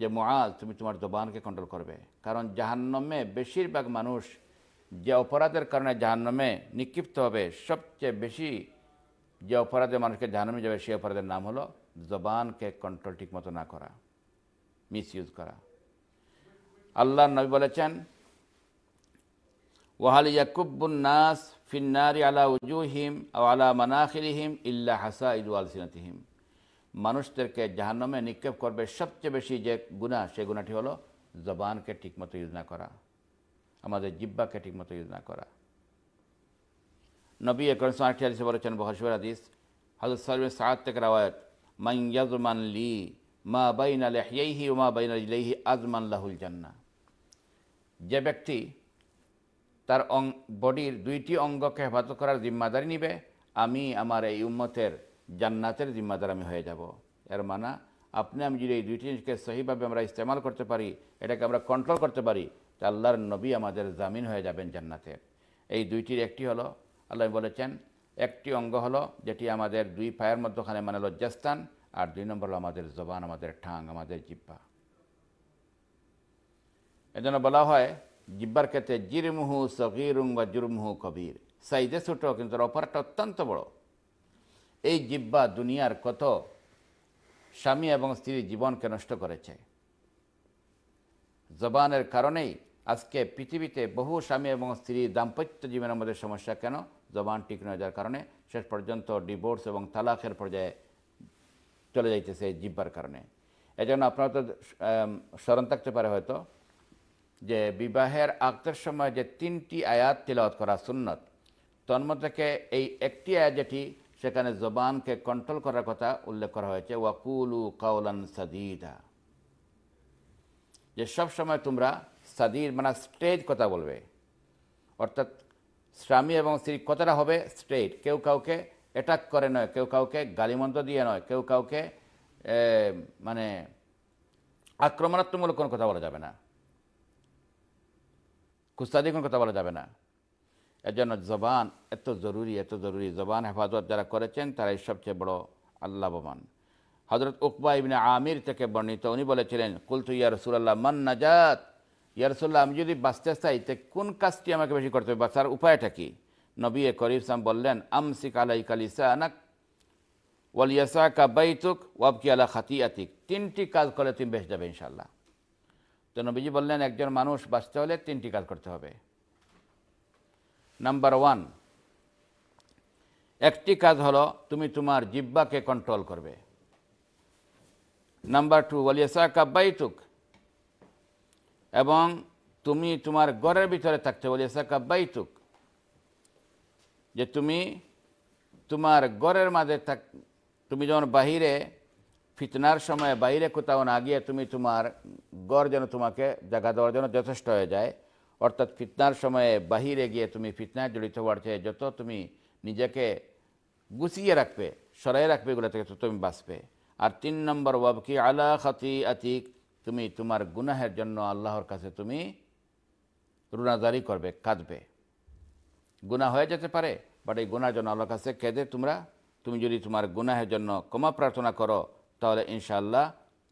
যে মহাজ তুমি তোমার জবানকে কন্ট্রোল করবে কারণ জাহান্নমে বেশিরভাগ মানুষ যে অপরাধের কারণে জাহান্নমে নিক্ষিপ্ত হবে সবচেয়ে বেশি যে অপরাধে মানুষকে জাহান্নমে যাবে সেই অপরাধের নাম হলো জবানকে কন্ট্রোল ঠিকমতো না করা মিস ইউজ করা আল্লাহ নবী বলেছেন ওয়াহাল ইয়াকুব্বুন নাস ফিন্নারি আলা উজুহিম আলা মানাখিরিহিম ইল্লা হাসা ইদু আলসিনাতিহিম মানুষদেরকে জাহান্নামে নিক্ষেপ করবে সবচেয়ে বেশি যে গুণা সে গুণাটি হলো জবানকে ঠিকমতো ইউজ না করা আমাদের জিব্বাকে ঠিকমতো ইউজ না করা নবী একরম সাহাটি আলিসে বলেছেন বহসিবর আদিস হজরত সালিম সাহাদ থেকে রাওয়ায়ত মাই ইয়াজমান লি মা বাইন আলে হিয়াইহি ও মা বাইন আলিহি আজমান লাহুল জান্না যে ব্যক্তি তার অং বডির দুইটি অঙ্গকে হেফাজত করার জিম্মাদারি নিবে আমি আমার এই উম্মতের জান্নাতের জিম্মাদার আমি হয়ে যাব এর মানা আপনি আমি যদি এই দুইটি জিনিসকে সহিভাবে আমরা ইস্তেমাল করতে পারি এটাকে আমরা কন্ট্রোল করতে পারি তা আল্লাহর নবী আমাদের জামিন হয়ে যাবেন জান্নাতের এই দুইটির একটি হলো আল্লাহ বলেছেন একটি অঙ্গ হলো যেটি আমাদের দুই পায়ের মধ্যখানে মানে লজ্জাস্থান আর দুই নম্বর হলো আমাদের জবান আমাদের ঠাং আমাদের জিব্বা এজন্য বলা হয় জিব্বার ক্ষেত্রে জিরমুহু সগিরুং বা জুরমুহু কবির সাইজে ছোটো কিন্তু অপরাধটা অত্যন্ত বড় এই জিব্বা দুনিয়ার কত স্বামী এবং স্ত্রীর জীবনকে নষ্ট করেছে জবানের কারণেই আজকে পৃথিবীতে বহু স্বামী এবং স্ত্রীর দাম্পত্য জীবনের মধ্যে সমস্যা কেন জবান ঠিক নয় যার কারণে শেষ পর্যন্ত ডিভোর্স এবং তালাকের পর্যায়ে চলে যাইতেছে জিব্বার কারণে এজন্য আপনারা তো স্মরণ থাকতে পারে হয়তো যে বিবাহের আক্তের সময় যে তিনটি আয়াত তিলাওয়াত করা সুন্নত তন্মধ্যে এই একটি আয়াত যেটি সেখানে জবানকে কন্ট্রোল করার কথা উল্লেখ করা হয়েছে ওয়াকুলু কাউলান সাদিদা যে সব সময় তোমরা সাদির মানে স্ট্রেট কথা বলবে অর্থাৎ স্বামী এবং স্ত্রী কথাটা হবে স্ট্রেট কেউ কাউকে অ্যাটাক করে নয় কেউ কাউকে গালিমন্ত দিয়ে নয় কেউ কাউকে মানে আক্রমণাত্মকমূলক কোনো কথা বলা যাবে না কুস্তাদি কোনো কথা বলা যাবে না এর জন্য জবান এত জরুরি এত জরুরি জবান হেফাজত যারা করেছেন তারাই সবচেয়ে বড় আল্লাহবান হজরত উকবা ইবনে আমির থেকে বর্ণিত উনি বলেছিলেন কুলতু ইয়া রসুল্লাহ মান নাজাত ইয়া রসুল্লাহ আমি যদি বাঁচতে চাই তে কোন কাজটি আমাকে বেশি করতে হবে বাঁচার উপায়টা কি নবী করিফ সাম বললেন আমসিক আলাই কালিসা আনাক ওয়ালিয়াসা কাবাইতুক ওয়াবকি আলা খাতি আতিক তিনটি কাজ করলে তুমি বেশ যাবে ইনশাল্লাহ তো নবীজি বললেন একজন মানুষ বাঁচতে হলে তিনটি কাজ করতে হবে নাম্বার ওয়ান একটি কাজ হলো তুমি তোমার জিব্বাকে কন্ট্রোল করবে নাম্বার টু ওয়ালিয়াসা টুক এবং তুমি তোমার ঘরের ভিতরে থাকতে ওয়ালিয়াসা টুক যে তুমি তোমার ঘরের মাঝে থাক তুমি যখন বাহিরে ফিতনার সময় বাইরে কোথাও না গিয়ে তুমি তোমার গড় যেন তোমাকে জায়গা দেওয়ার জন্য যথেষ্ট হয়ে যায় অর্থাৎ ফিতনার সময়ে বাহিরে গিয়ে তুমি ফিতনায় জড়িত হওয়ার চেয়ে যত তুমি নিজেকে গুছিয়ে রাখবে সরাই রাখবে এগুলো থেকে তত তুমি বাঁচবে আর তিন নম্বর ওয়াবকি আলা খাতি আতিক তুমি তোমার গুনাহের জন্য আল্লাহর কাছে তুমি রুনাদারি করবে কাঁদবে গুণা হয়ে যেতে পারে বাট এই গুণার জন্য আল্লাহর কাছে কেঁদে তোমরা তুমি যদি তোমার গুনাহের জন্য ক্ষমা প্রার্থনা করো তাহলে ইনশাআল্লাহ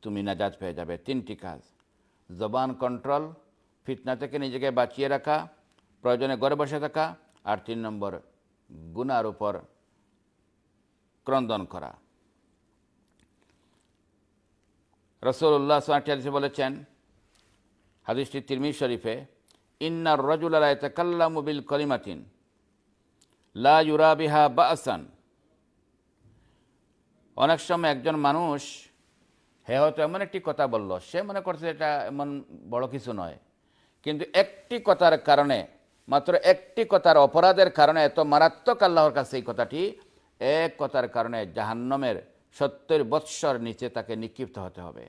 তুমি নাজাজ পেয়ে যাবে তিনটি কাজ জবান কন্ট্রোল ফিতনা থেকে নিজেকে বাঁচিয়ে রাখা প্রয়োজনে ঘরে বসে থাকা আর তিন নম্বর গুনার উপর ক্রন্দন করা রসুল্লাহ সাল্লাম বলেছেন হাদিসটি তিরমির শরীফে ইন্নার রজুলারা তাকাল্লা মুবিল কলিমাতিন লা বিহা বা আসান অনেক সময় একজন মানুষ হে হয়তো এমন একটি কথা বলল সে মনে করছে এটা এমন বড় কিছু নয় কিন্তু একটি কথার কারণে মাত্র একটি কথার অপরাধের কারণে এত মারাত্মক আল্লাহর কাছে এই কথাটি এক কথার কারণে জাহান্নমের সত্তর বৎসর নিচে তাকে নিক্ষিপ্ত হতে হবে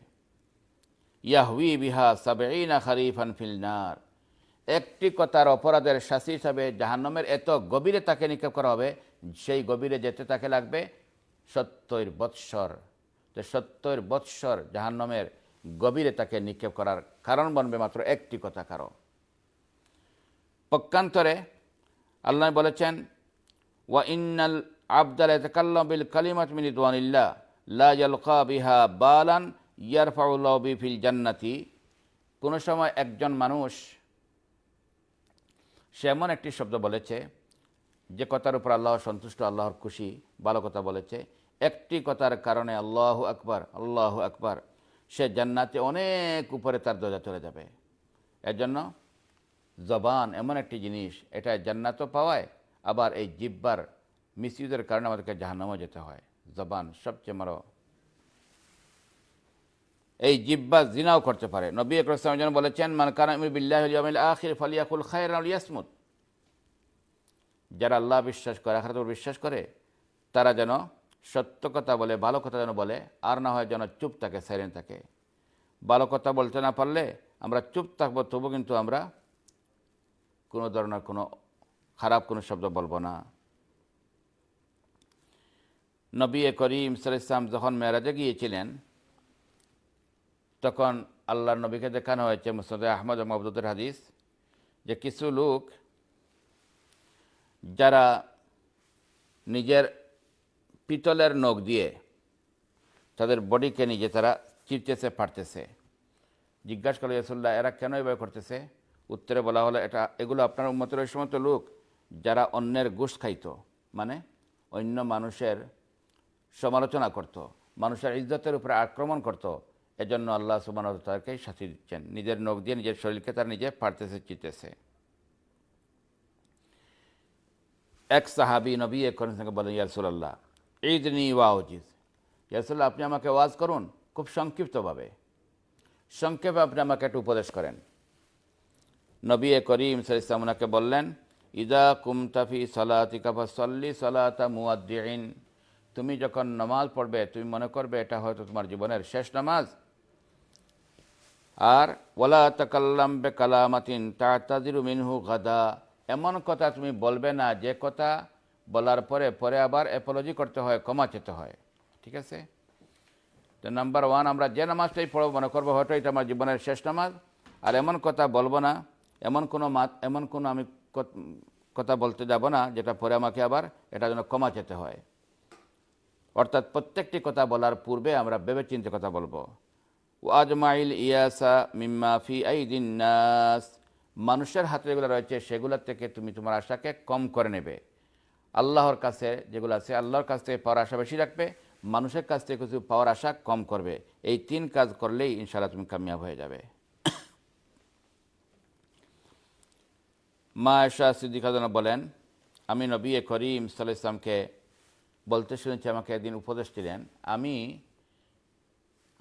ইয়াহুই বিহা সাবেইনা খারিফান ফিলনার একটি কথার অপরাধের শাস্তি হিসাবে জাহান্নমের এত গভীরে তাকে নিক্ষেপ করা হবে সেই গভীরে যেতে তাকে লাগবে সত্তর বৎসর তো সত্তর বৎসর জাহান্নমের গভীরে তাকে নিক্ষেপ করার কারণ বনবে মাত্র একটি কথা কারো পক্ষান্তরে আল্লাহ বলেছেন ওয়া ইন্নাল আবদাল এতকাল্লাম বিল কালিমাত মিনিদানিল্লা লাজলকা বিহা বালান বি ফিল জান্নাতি কোনো সময় একজন মানুষ সে এমন একটি শব্দ বলেছে যে কথার উপর আল্লাহ সন্তুষ্ট আল্লাহর খুশি ভালো কথা বলেছে একটি কথার কারণে আল্লাহ আকবার আল্লাহ আকবার সে জান্নাতে অনেক উপরে তার দরজা চলে যাবে এর জন্য জবান এমন একটি জিনিস এটা জান্নাতও পাওয়ায় আবার এই জিব্বার ইউজের কারণে আমাদেরকে জাহান্নামও যেতে হয় জবান সবচেয়ে মারো এই জিব্বা জিনাও করতে পারে নবী আকরম যেন বলেছেন মানকানিল্লাহমিল আখির ফলিয়াকুল খায়রাল ইয়াসমুদ যারা আল্লাহ বিশ্বাস করে আখরাত বিশ্বাস করে তারা যেন সত্য কথা বলে ভালো কথা যেন বলে আর না হয় যেন চুপ থাকে সাইলেন্ট থাকে ভালো কথা বলতে না পারলে আমরা চুপ থাকবো তবু কিন্তু আমরা কোনো ধরনের কোনো খারাপ কোনো শব্দ বলবো না নবী করিম সাল ইসলাম যখন মেয়েরাজে গিয়েছিলেন তখন আল্লাহর নবীকে দেখানো হয়েছে মুসাদ আহমদ মহবুদের হাদিস যে কিছু লোক যারা নিজের পিতলের নখ দিয়ে তাদের বডিকে নিজে তারা চিরতেছে ফাটতেছে জিজ্ঞাসা করলো ইয়াসুল্লাহ এরা কেন এভাবে করতেছে উত্তরে বলা হলো এটা এগুলো আপনার উন্মতের ওই সমস্ত লোক যারা অন্যের গোষ্ঠ খাইত মানে অন্য মানুষের সমালোচনা করত। মানুষের ইজ্জতের উপরে আক্রমণ করত। এজন্য আল্লাহ সুমান তাদেরকে শাস্তি দিচ্ছেন নিজের নখ দিয়ে নিজের শরীরকে তারা নিজে ফাটতেছে চিতেছে এক সাহাবি নবী এখন বলেন আল্লাহ ঈদ ওয়া উচিত ইয়াসল্লাহ আপনি আমাকে ওয়াজ করুন খুব সংক্ষিপ্তভাবে সংক্ষেপে আপনি আমাকে একটু উপদেশ করেন নবী করিম সাল ওনাকে বললেন ইদা কুমতাফি সালাতিকাফা সল্লি সালাতা মুয়াদ্দিন তুমি যখন নামাজ পড়বে তুমি মনে করবে এটা হয়তো তোমার জীবনের শেষ নামাজ আর ওলা তাকাল্লাম বে কালামাতিন তাজিরু মিনহু গাদা এমন কথা তুমি বলবে না যে কথা বলার পরে পরে আবার অ্যাপোলজি করতে হয় ক্ষমা যেতে হয় ঠিক আছে তো নাম্বার ওয়ান আমরা যে নামাজটাই পড়ব মনে করবো হয়তো এটা আমার জীবনের শেষ নামাজ আর এমন কথা বলবো না এমন কোনো এমন কোনো আমি কথা বলতে যাব না যেটা পরে আমাকে আবার এটা যেন ক্ষমা যেতে হয় অর্থাৎ প্রত্যেকটি কথা বলার পূর্বে আমরা ভেবে চিনতে কথা বলবো ওয়াজমাইল ইয়াসা মিম্মা ফি আইদিন মানুষের হাতে যেগুলো রয়েছে সেগুলোর থেকে তুমি তোমার আশাকে কম করে নেবে আল্লাহর কাছে যেগুলো আছে আল্লাহর কাছ থেকে পাওয়ার আশা বেশি রাখবে মানুষের কাছ থেকে কিছু পাওয়ার আশা কম করবে এই তিন কাজ করলেই ইনশাল্লাহ তুমি কামিয়াব হয়ে যাবে মা আয়সা সিদ্দিক বলেন আমি নবী করিম সাল্লাহ ইসলামকে বলতে শুনেছি আমাকে একদিন উপদেশ দিলেন আমি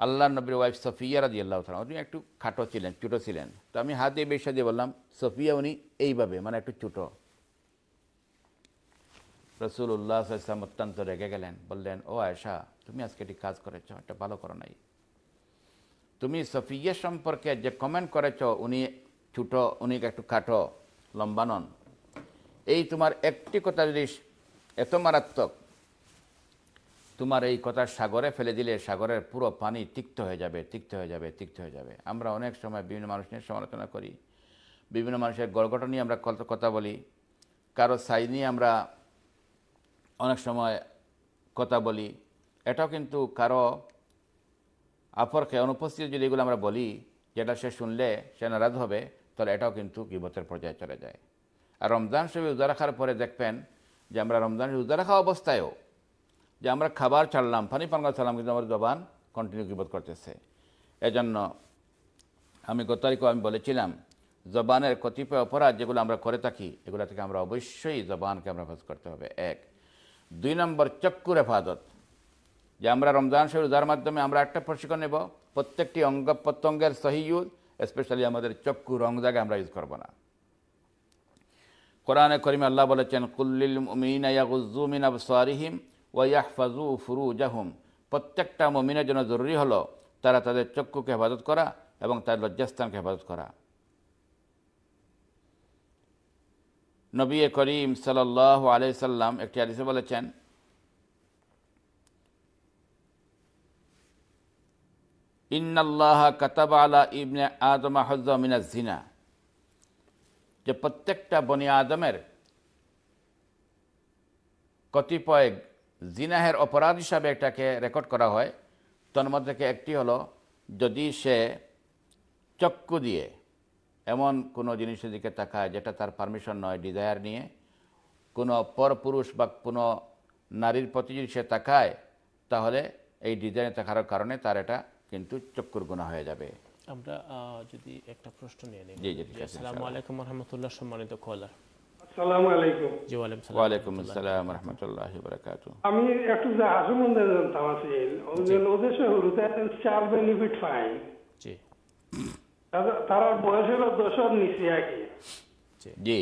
আল্লাহ নবীর ওয়াইফ সফিয়া রাজি আল্লাহ তালা উনি একটু খাটো ছিলেন ছোটো ছিলেন তো আমি হাত দিয়ে বেশা দিয়ে বললাম সফিয়া উনি এইভাবে মানে একটু ছোটো উল্লাহ ইসলাম অত্যন্ত রেগে গেলেন বললেন ও আয়সা তুমি আজকে এটি কাজ করেছ এটা ভালো করো নাই তুমি সফিয়া সম্পর্কে যে কমেন্ট করেছ উনি ছুট উনি একটু খাটো লম্বানন এই তোমার একটি কথা যদি এত মারাত্মক তোমার এই কথা সাগরে ফেলে দিলে সাগরের পুরো পানি তিক্ত হয়ে যাবে তিক্ত হয়ে যাবে তিক্ত হয়ে যাবে আমরা অনেক সময় বিভিন্ন মানুষ নিয়ে সমালোচনা করি বিভিন্ন মানুষের গড়গট নিয়ে আমরা কথা বলি কারো সাইজ নিয়ে আমরা অনেক সময় কথা বলি এটাও কিন্তু কারো আপরকে অনুপস্থিত যদি এগুলো আমরা বলি যেটা সে শুনলে সে নারাজ হবে তাহলে এটাও কিন্তু কিবতের পর্যায়ে চলে যায় আর রমজান শরীফ রোজা রাখার পরে দেখবেন যে আমরা রমজান রোজা রাখা অবস্থায়ও যে আমরা খাবার ছাড়লাম পানি পান করা ছাড়লাম কিন্তু আমার জবান কন্টিনিউ কিবত করতেছে এজন্য আমি গত তারিখও আমি বলেছিলাম জবানের কতিপয় অপরাধ যেগুলো আমরা করে থাকি এগুলো থেকে আমরা অবশ্যই জবানকে আমরা হেফাজ করতে হবে এক দুই নম্বর চক্ষুর হেফাজত যে আমরা রমজান শরীর যার মাধ্যমে আমরা একটা প্রশিক্ষণ নেব প্রত্যেকটি অঙ্গ প্রত্যঙ্গের সহি ইউজ স্পেশালি আমাদের চক্ষু রং জাগে আমরা ইউজ করব না কোরআনে করিম আল্লাহ বলেছেন কুল্লিল মিনাইয়াগুজুমিন আবসারিহিম ফাজু ফুরু জাহুম প্রত্যেকটা মমিনের জন্য জরুরি হলো তারা তাদের চক্ষুকে হেফাজত করা এবং তার লজ্জাস্থানকে হেফাজত করা নবী করিম সাল্লাহ আলাইসাল্লাম একটি আদিসে বলেছেন ইন্নাল্লাহ কাতাবা আলা ইবনে আদমা হজ্জামিনা জিনা যে প্রত্যেকটা বনি আদমের কতিপয় জিনাহের অপরাধ হিসাবে এটাকে রেকর্ড করা হয় তন্মধ্যে একটি হলো যদি সে চক্কু দিয়ে এমন কোনো জিনিসের দিকে তাকায় যেটা তার পারমিশন নয় ডিজায়ার নিয়ে কোনো পরপুরুষ বা কোনো নারীর প্রতি যদি সে তাকায় তাহলে এই ডিজাইনে থাকার কারণে তার এটা কিন্তু চক্কর গুণা হয়ে যাবে আমরা যদি একটা প্রশ্ন নিয়ে নিই জি জি আসসালামু আলাইকুম রহমতুল্লাহ সম্মানিত কলার আসসালামু আলাইকুম জি ওয়া আলাইকুম আসসালাম রাহমাতুল্লাহি ওয়া বারাকাতু আমি একটু জাহাজ মধ্যে জানতাম আছি ওদের ওদের সাথে চার বেনিফিট পাই জি তারা বয়স হলো দশর নিচে আগে জি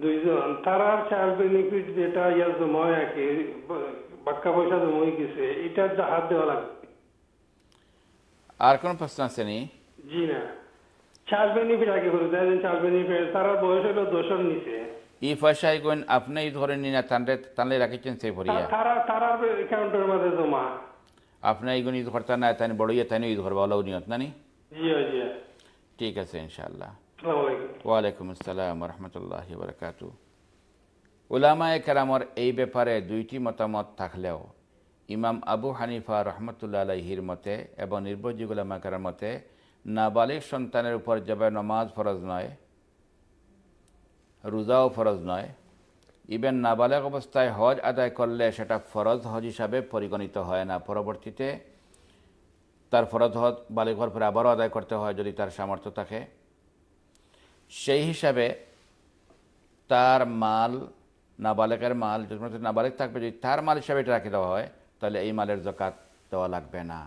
দুইজন তারার চার বেনিফিট যেটা ইয়া জমা আর বাক্কা পয়সা জমা গেছে এটা হাত দেওয়া লাগবে আর কোন প্রশ্ন আছে নি জি না চার বেনিফিট আগে করে দেয় চার বেনিফিট তারা বয়স হলো দশর নিচে এই পয়সা এখন আপনি ধরে নিনা তানরে তানলে রাখিছেন সেই ভরিয়া তারা তারা অ্যাকাউন্টের মধ্যে জমা আপনি এগুনি ধরতা না তাই বড় ইয়ে তাই ধরবা হলো নিয়ত না নি ঠিক আছে ইনশাল্লাহ ওয়ালাইকুম আসসালাম রহমতুল্লাহ বরকাত উলামায় কেরামর এই ব্যাপারে দুইটি মতামত থাকলেও ইমাম আবু হানিফা রহমতুল্লা আলহির মতে এবং নির্ভরযোগ উলামাকার মতে নাবালিক সন্তানের উপর যাবে নমাজ ফরজ নয় রোজাও ফরজ নয় ইভেন নাবালক অবস্থায় হজ আদায় করলে সেটা ফরজ হজ হিসাবে পরিগণিত হয় না পরবর্তীতে তার ফরজ হজ বালিঘর হওয়ার পরে আবারও আদায় করতে হয় যদি তার সামর্থ্য থাকে সেই হিসাবে তার মাল নাবালেকের মাল যদি নাবালেক থাকবে যদি তার মাল হিসাবে এটা রাখে দেওয়া হয় তাহলে এই মালের জকাত দেওয়া লাগবে না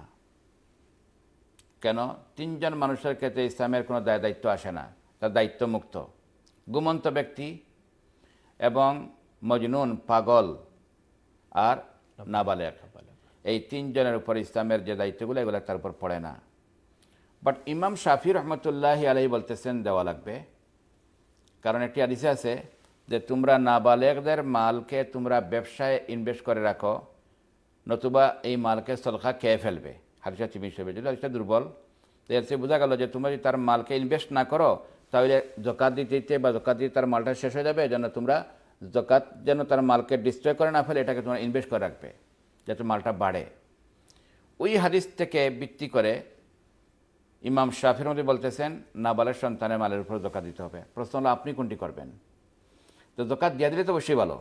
কেন তিনজন মানুষের ক্ষেত্রে ইসলামের কোনো দায় দায়িত্ব আসে না তার দায়িত্ব মুক্ত গুমন্ত ব্যক্তি এবং মজনুন পাগল আর নাবালেক এই তিনজনের উপর ইসলামের যে দায়িত্বগুলো এগুলো তার উপর পড়ে না বাট ইমাম শাফি রহমতুল্লাহি আলাই বলতেছেন দেওয়া লাগবে কারণ একটি আদিসে আছে যে তোমরা নাবালেকদের মালকে তোমরা ব্যবসায় ইনভেস্ট করে রাখো নতুবা এই মালকে সলখা খেয়ে ফেলবে হাদিসা চিমিস হবে যদি হাদিসটা দুর্বল তো এর বোঝা গেল যে তোমরা যদি তার মালকে ইনভেস্ট না করো তাহলে জকাত দিতে দিতে বা জকাত দিতে তার মালটা শেষ হয়ে যাবে যেন তোমরা জকাত যেন তার মালকে ডিস্ট্রয় করে না ফেলে এটাকে তোমরা ইনভেস্ট করে রাখবে যাতে মালটা বাড়ে ওই হাদিস থেকে ভিত্তি করে ইমাম শাফির মধ্যে বলতেছেন নাবালের সন্তানের মালের উপর জোকা দিতে হবে প্রশ্ন হলো আপনি কোনটি করবেন তো জোকা দিয়ে দিলে তো অবশ্যই ভালো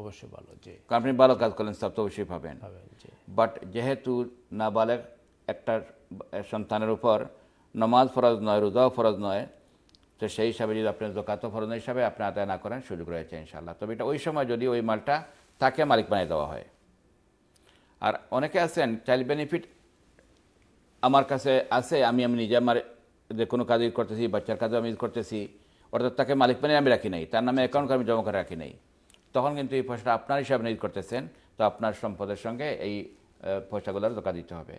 অবশ্যই ভালো যে আপনি ভালো কাজ করলেন সব তো অবশ্যই পাবেন বাট যেহেতু বালের একটা সন্তানের উপর নমাজ ফরজ নয় রোজাও ফরজ নয় তো সেই হিসাবে যদি আপনি জোকাতও ফরজ হিসাবে আপনি আদায় না করেন সুযোগ রয়েছে ইনশাল্লাহ তবে এটা ওই সময় যদি ওই মালটা তাকে মালিক বানিয়ে দেওয়া হয় আর অনেকে আছেন চাইল্ড বেনিফিট আমার কাছে আছে আমি আমি নিজে আমার যে কোনো কাজ ইউজ করতেছি বাচ্চার কাজও আমি ইউজ করতেছি অর্থাৎ তাকে মালিক মানে আমি রাখি নাই তার নামে অ্যাকাউন্ট আমি জমা করে রাখি নাই তখন কিন্তু এই পয়সাটা আপনার হিসাবে ইউজ করতেছেন তো আপনার সম্পদের সঙ্গে এই পয়সাগুলোর জোকা দিতে হবে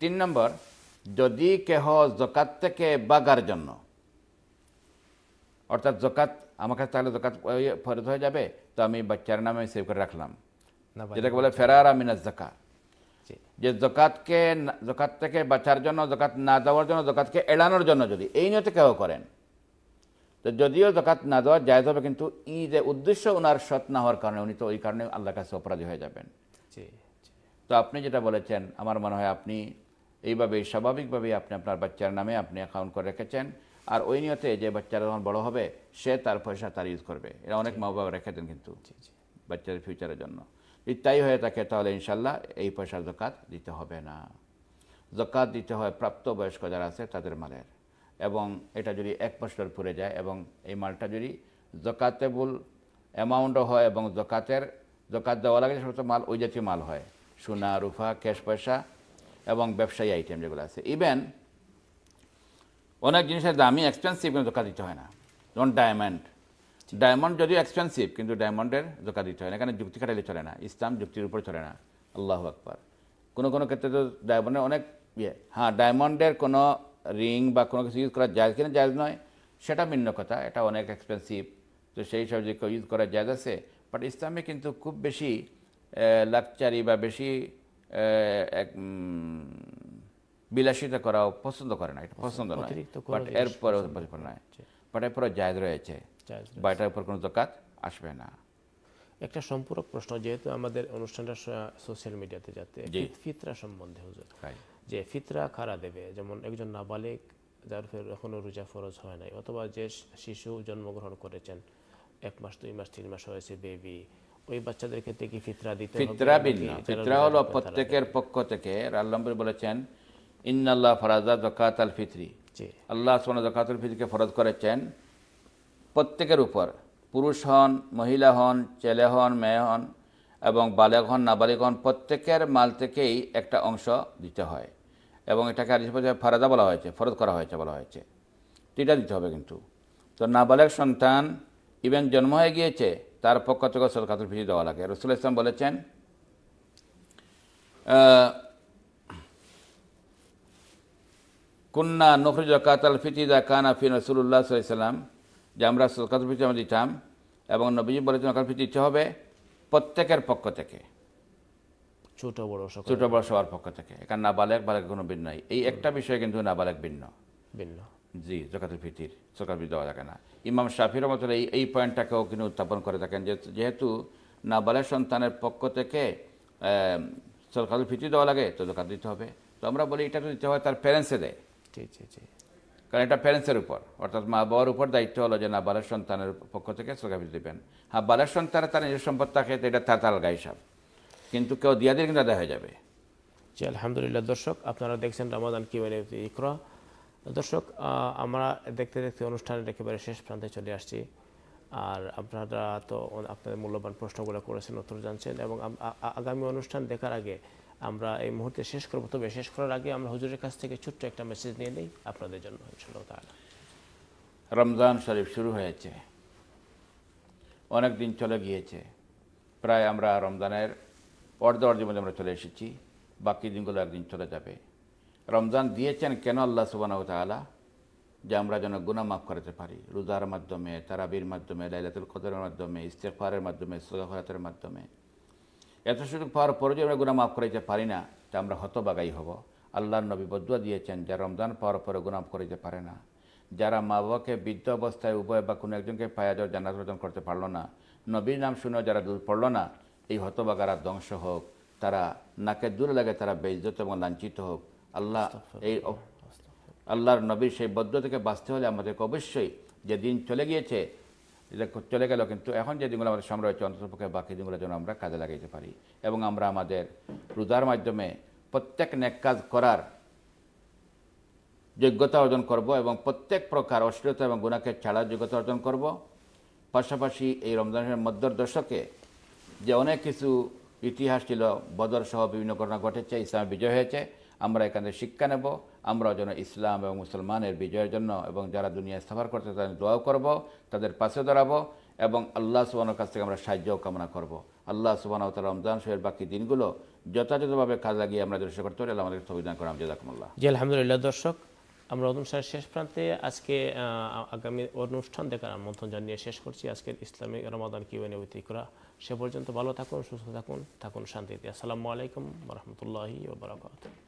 তিন নম্বর যদি কেহ জকাত থেকে বাগার জন্য অর্থাৎ জকাত আমার কাছে তাহলে জকাত ফেরত হয়ে যাবে তো আমি বাচ্চার নামে সেভ করে রাখলাম যেটাকে বলে ফেরারা মিনাজ জাকাত যে জকাতকে জকাত থেকে বাঁচার জন্য জকাত না দেওয়ার জন্য জকাতকে এড়ানোর জন্য যদি এই নিয়তে কেউ করেন তো যদিও জকাত না দেওয়া যায় হবে কিন্তু ই যে উদ্দেশ্য ওনার সৎ না হওয়ার কারণে উনি তো ওই কারণে আল্লাহ কাছে অপরাধী হয়ে যাবেন তো আপনি যেটা বলেছেন আমার মনে হয় আপনি এইভাবেই স্বাভাবিকভাবেই আপনি আপনার বাচ্চার নামে আপনি অ্যাকাউন্ট করে রেখেছেন আর ওই নিয়তে যে বাচ্চারা যখন বড় হবে সে তার পয়সা তার ইউজ করবে এরা অনেক মা বাবা রেখে দেন কিন্তু বাচ্চাদের ফিউচারের জন্য ইত্যাদি হয়ে থাকে তাহলে ইনশাল্লাহ এই পয়সার জকাত দিতে হবে না জকাত দিতে হয় প্রাপ্তবয়স্ক যারা আছে তাদের মালের এবং এটা যদি এক বছর পরে যায় এবং এই মালটা যদি জকাতেবল অ্যামাউন্টও হয় এবং জকাতের জকাত দেওয়া লাগে সমস্ত মাল ওই জাতীয় মাল হয় সোনা রুফা ক্যাশ পয়সা এবং ব্যবসায়ী আইটেম যেগুলো আছে ইভেন অনেক জিনিসের দামি এক্সপেন্সিভ কিন্তু জকাত দিতে হয় না যেমন ডায়মন্ড ডায়মন্ড যদিও এক্সপেন্সিভ কিন্তু ডায়মন্ডের জোকা দিতে হয় না এখানে যুক্তি খাটাইলে চলে না ইসলাম যুক্তির উপর চলে না আল্লাহ আকবার কোনো কোনো ক্ষেত্রে তো ডায়মন্ডের অনেক ইয়ে হ্যাঁ ডায়মন্ডের কোনো রিং বা কোনো কিছু ইউজ করা যায় কিনা না নয় সেটা ভিন্ন কথা এটা অনেক এক্সপেন্সিভ তো সেই হিসাবে যে ইউজ করা যায় আছে বাট ইসলামে কিন্তু খুব বেশি লাকচারি বা বেশি এক বিলাসিতা করাও পছন্দ করে না এটা আচ্ছা, পছন্দ নয় বাট এরপরে নয় বাট এরপরে জায়জ রয়েছে বা উপর কোনো জকাত আসবে না একটা সম্পূরক প্রশ্ন যেহেতু আমাদের অনুষ্ঠানটা সোশ্যাল মিডিয়াতে যাতে ফিতরা সম্বন্ধে হুজুর যে ফিতরা খারা দেবে যেমন একজন নাবালিক যার ফের এখনও রোজা ফরজ হয় নাই অথবা যে শিশু জন্মগ্রহণ করেছেন এক মাস দুই মাস তিন মাস হয়েছে বেবি ওই বাচ্চাদের ক্ষেত্রে কি ফিতরা দিতে ফিতরা ভিন্ন ফিতরা হলো প্রত্যেকের পক্ষ থেকে আল্লাহর বলেছেন ইন্নাল্লাহ ফরাজা জকাত আল ফিতরি আল্লাহ সোনা জকাতুল ফিতরিকে ফরজ করেছেন প্রত্যেকের উপর পুরুষ হন মহিলা হন ছেলে হন মেয়ে হন এবং বালক হন নাবালিক হন প্রত্যেকের মাল থেকেই একটা অংশ দিতে হয় এবং এটাকে আর ফারাদা বলা হয়েছে ফরজ করা হয়েছে বলা হয়েছে এটা দিতে হবে কিন্তু তো নাবালক সন্তান ইভেন জন্ম হয়ে গিয়েছে তার পক্ষ থেকে সরকাতুল ফিজি দেওয়া লাগে রসুল ইসলাম বলেছেন কুন্না নখরুজ কাতাল ফিতিদা কানা ফি রসুল্লাহ সাল্লাম যে আমরা সরকার ফিরতে আমরা দিতাম এবং নবীজি বলেছেন ওখান ফিরতে দিতে হবে প্রত্যেকের পক্ষ থেকে ছোট বড় সব ছোট বড় সবার পক্ষ থেকে এখানে নাবালেক বালেক কোনো ভিন্ন নাই এই একটা বিষয় কিন্তু নাবালেক ভিন্ন ভিন্ন জি জকাতুল ফিতির সরকার দেওয়া থাকে না ইমাম শাফির মতো এই এই পয়েন্টটাকেও কিন্তু উত্থাপন করে থাকেন যে যেহেতু নাবালেক সন্তানের পক্ষ থেকে সরকারের ফিতি দেওয়া লাগে তো জকাত দিতে হবে তো আমরা বলি এটা তো দিতে হয় তার প্যারেন্টসে দেয় জি জি জি কারণ এটা প্যারেন্টসের উপর অর্থাৎ মা বাবার উপর দায়িত্ব হলো যে না বালের সন্তানের পক্ষ থেকে সরকার দেবেন হ্যাঁ বালের সন্তানের তার নিজের সম্পদ থাকে তো এটা তার তালগা হিসাব কিন্তু কেউ দিয়া দিলে কিন্তু আদায় হয়ে যাবে জি আলহামদুলিল্লাহ দর্শক আপনারা দেখছেন রামাদান মানে ইকর দর্শক আমরা দেখতে দেখতে অনুষ্ঠানের একেবারে শেষ প্রান্তে চলে আসছি আর আপনারা তো আপনাদের মূল্যবান প্রশ্নগুলো করেছেন উত্তর জানছেন এবং আগামী অনুষ্ঠান দেখার আগে আমরা এই মুহূর্তে শেষ করবো তবে শেষ করার আগে আমরা হুজুরের কাছ থেকে ছোট্ট একটা মেসেজ নিয়ে নিই আপনাদের জন্য রমজান শরীফ শুরু হয়েছে অনেক দিন চলে গিয়েছে প্রায় আমরা রমজানের অর্ধ অর্ধের মধ্যে আমরা চলে এসেছি বাকি দিনগুলো একদিন চলে যাবে রমজান দিয়েছেন কেন আল্লাহ সুবানাউ তালা যে আমরা যেন গুণা মাফ করাতে পারি রোজার মাধ্যমে তারাবির মাধ্যমে লাইলাতুল কদরের মাধ্যমে ইস্তেফারের মাধ্যমে সোজাফরাতের মাধ্যমে এত সুযোগ পাওয়ার পরে যদি আমরা গুণা মাফ করাইতে পারি না তা আমরা হতবাগাই হব আল্লাহর নবী বদুয়া দিয়েছেন যা রমজান পাওয়ার পরে গুণাম করিতে পারে না যারা মা বাবাকে বৃদ্ধ অবস্থায় উভয় বা কোনো একজনকে পায়া যাওয়ার জান্নাত অর্জন করতে পারলো না নবীর নাম শুনেও যারা দূর পড়লো না এই হতবাগারা ধ্বংস হোক তারা নাকে দূরে লাগে তারা বেজত এবং লাঞ্ছিত হোক আল্লাহ এই আল্লাহর নবীর সেই বদ্ধ থেকে বাঁচতে হলে আমাদেরকে অবশ্যই যে দিন চলে গিয়েছে চলে গেল কিন্তু এখন যে দিনগুলো আমাদের সামনে রয়েছে অন্ততপক্ষে বাকি দিনগুলো যেন আমরা কাজে লাগাইতে পারি এবং আমরা আমাদের রোজার মাধ্যমে প্রত্যেক ন্যাক কাজ করার যোগ্যতা অর্জন করব এবং প্রত্যেক প্রকার অশ্লীলতা এবং গুণাকে ছাড়ার যোগ্যতা অর্জন করব পাশাপাশি এই রমজানের মধ্যর দশকে যে অনেক কিছু ইতিহাস ছিল বদর সহ বিভিন্ন ঘটনা ঘটেছে ইসলামের বিজয় হয়েছে আমরা এখানে শিক্ষা নেব আমরা যেন ইসলাম এবং মুসলমানের বিজয়ের জন্য এবং যারা দুনিয়ায় সাফার করতে তাদের দোয়াও করব তাদের পাশে দাঁড়াবো এবং আল্লাহ সুবাহর কাছ থেকে আমরা সাহায্য কামনা করব আল্লাহ সুবাহ তাল রমজান শহরের বাকি দিনগুলো যথাযথভাবে কাজ লাগিয়ে আমরা দর্শক করতে পারি আমাদের অভিযান করাম জাজাকুমুল্লাহ জি আলহামদুলিল্লাহ দর্শক আমরা অনুষ্ঠানের শেষ প্রান্তে আজকে আগামী অনুষ্ঠান দেখার আমন্ত্রণ জানিয়ে শেষ করছি আজকের ইসলামিক রমাদান কিউএনএ করা সে পর্যন্ত ভালো থাকুন সুস্থ থাকুন থাকুন শান্তিতে আসসালামু আলাইকুম রহমতুল্লাহি ওবরাকাতুহ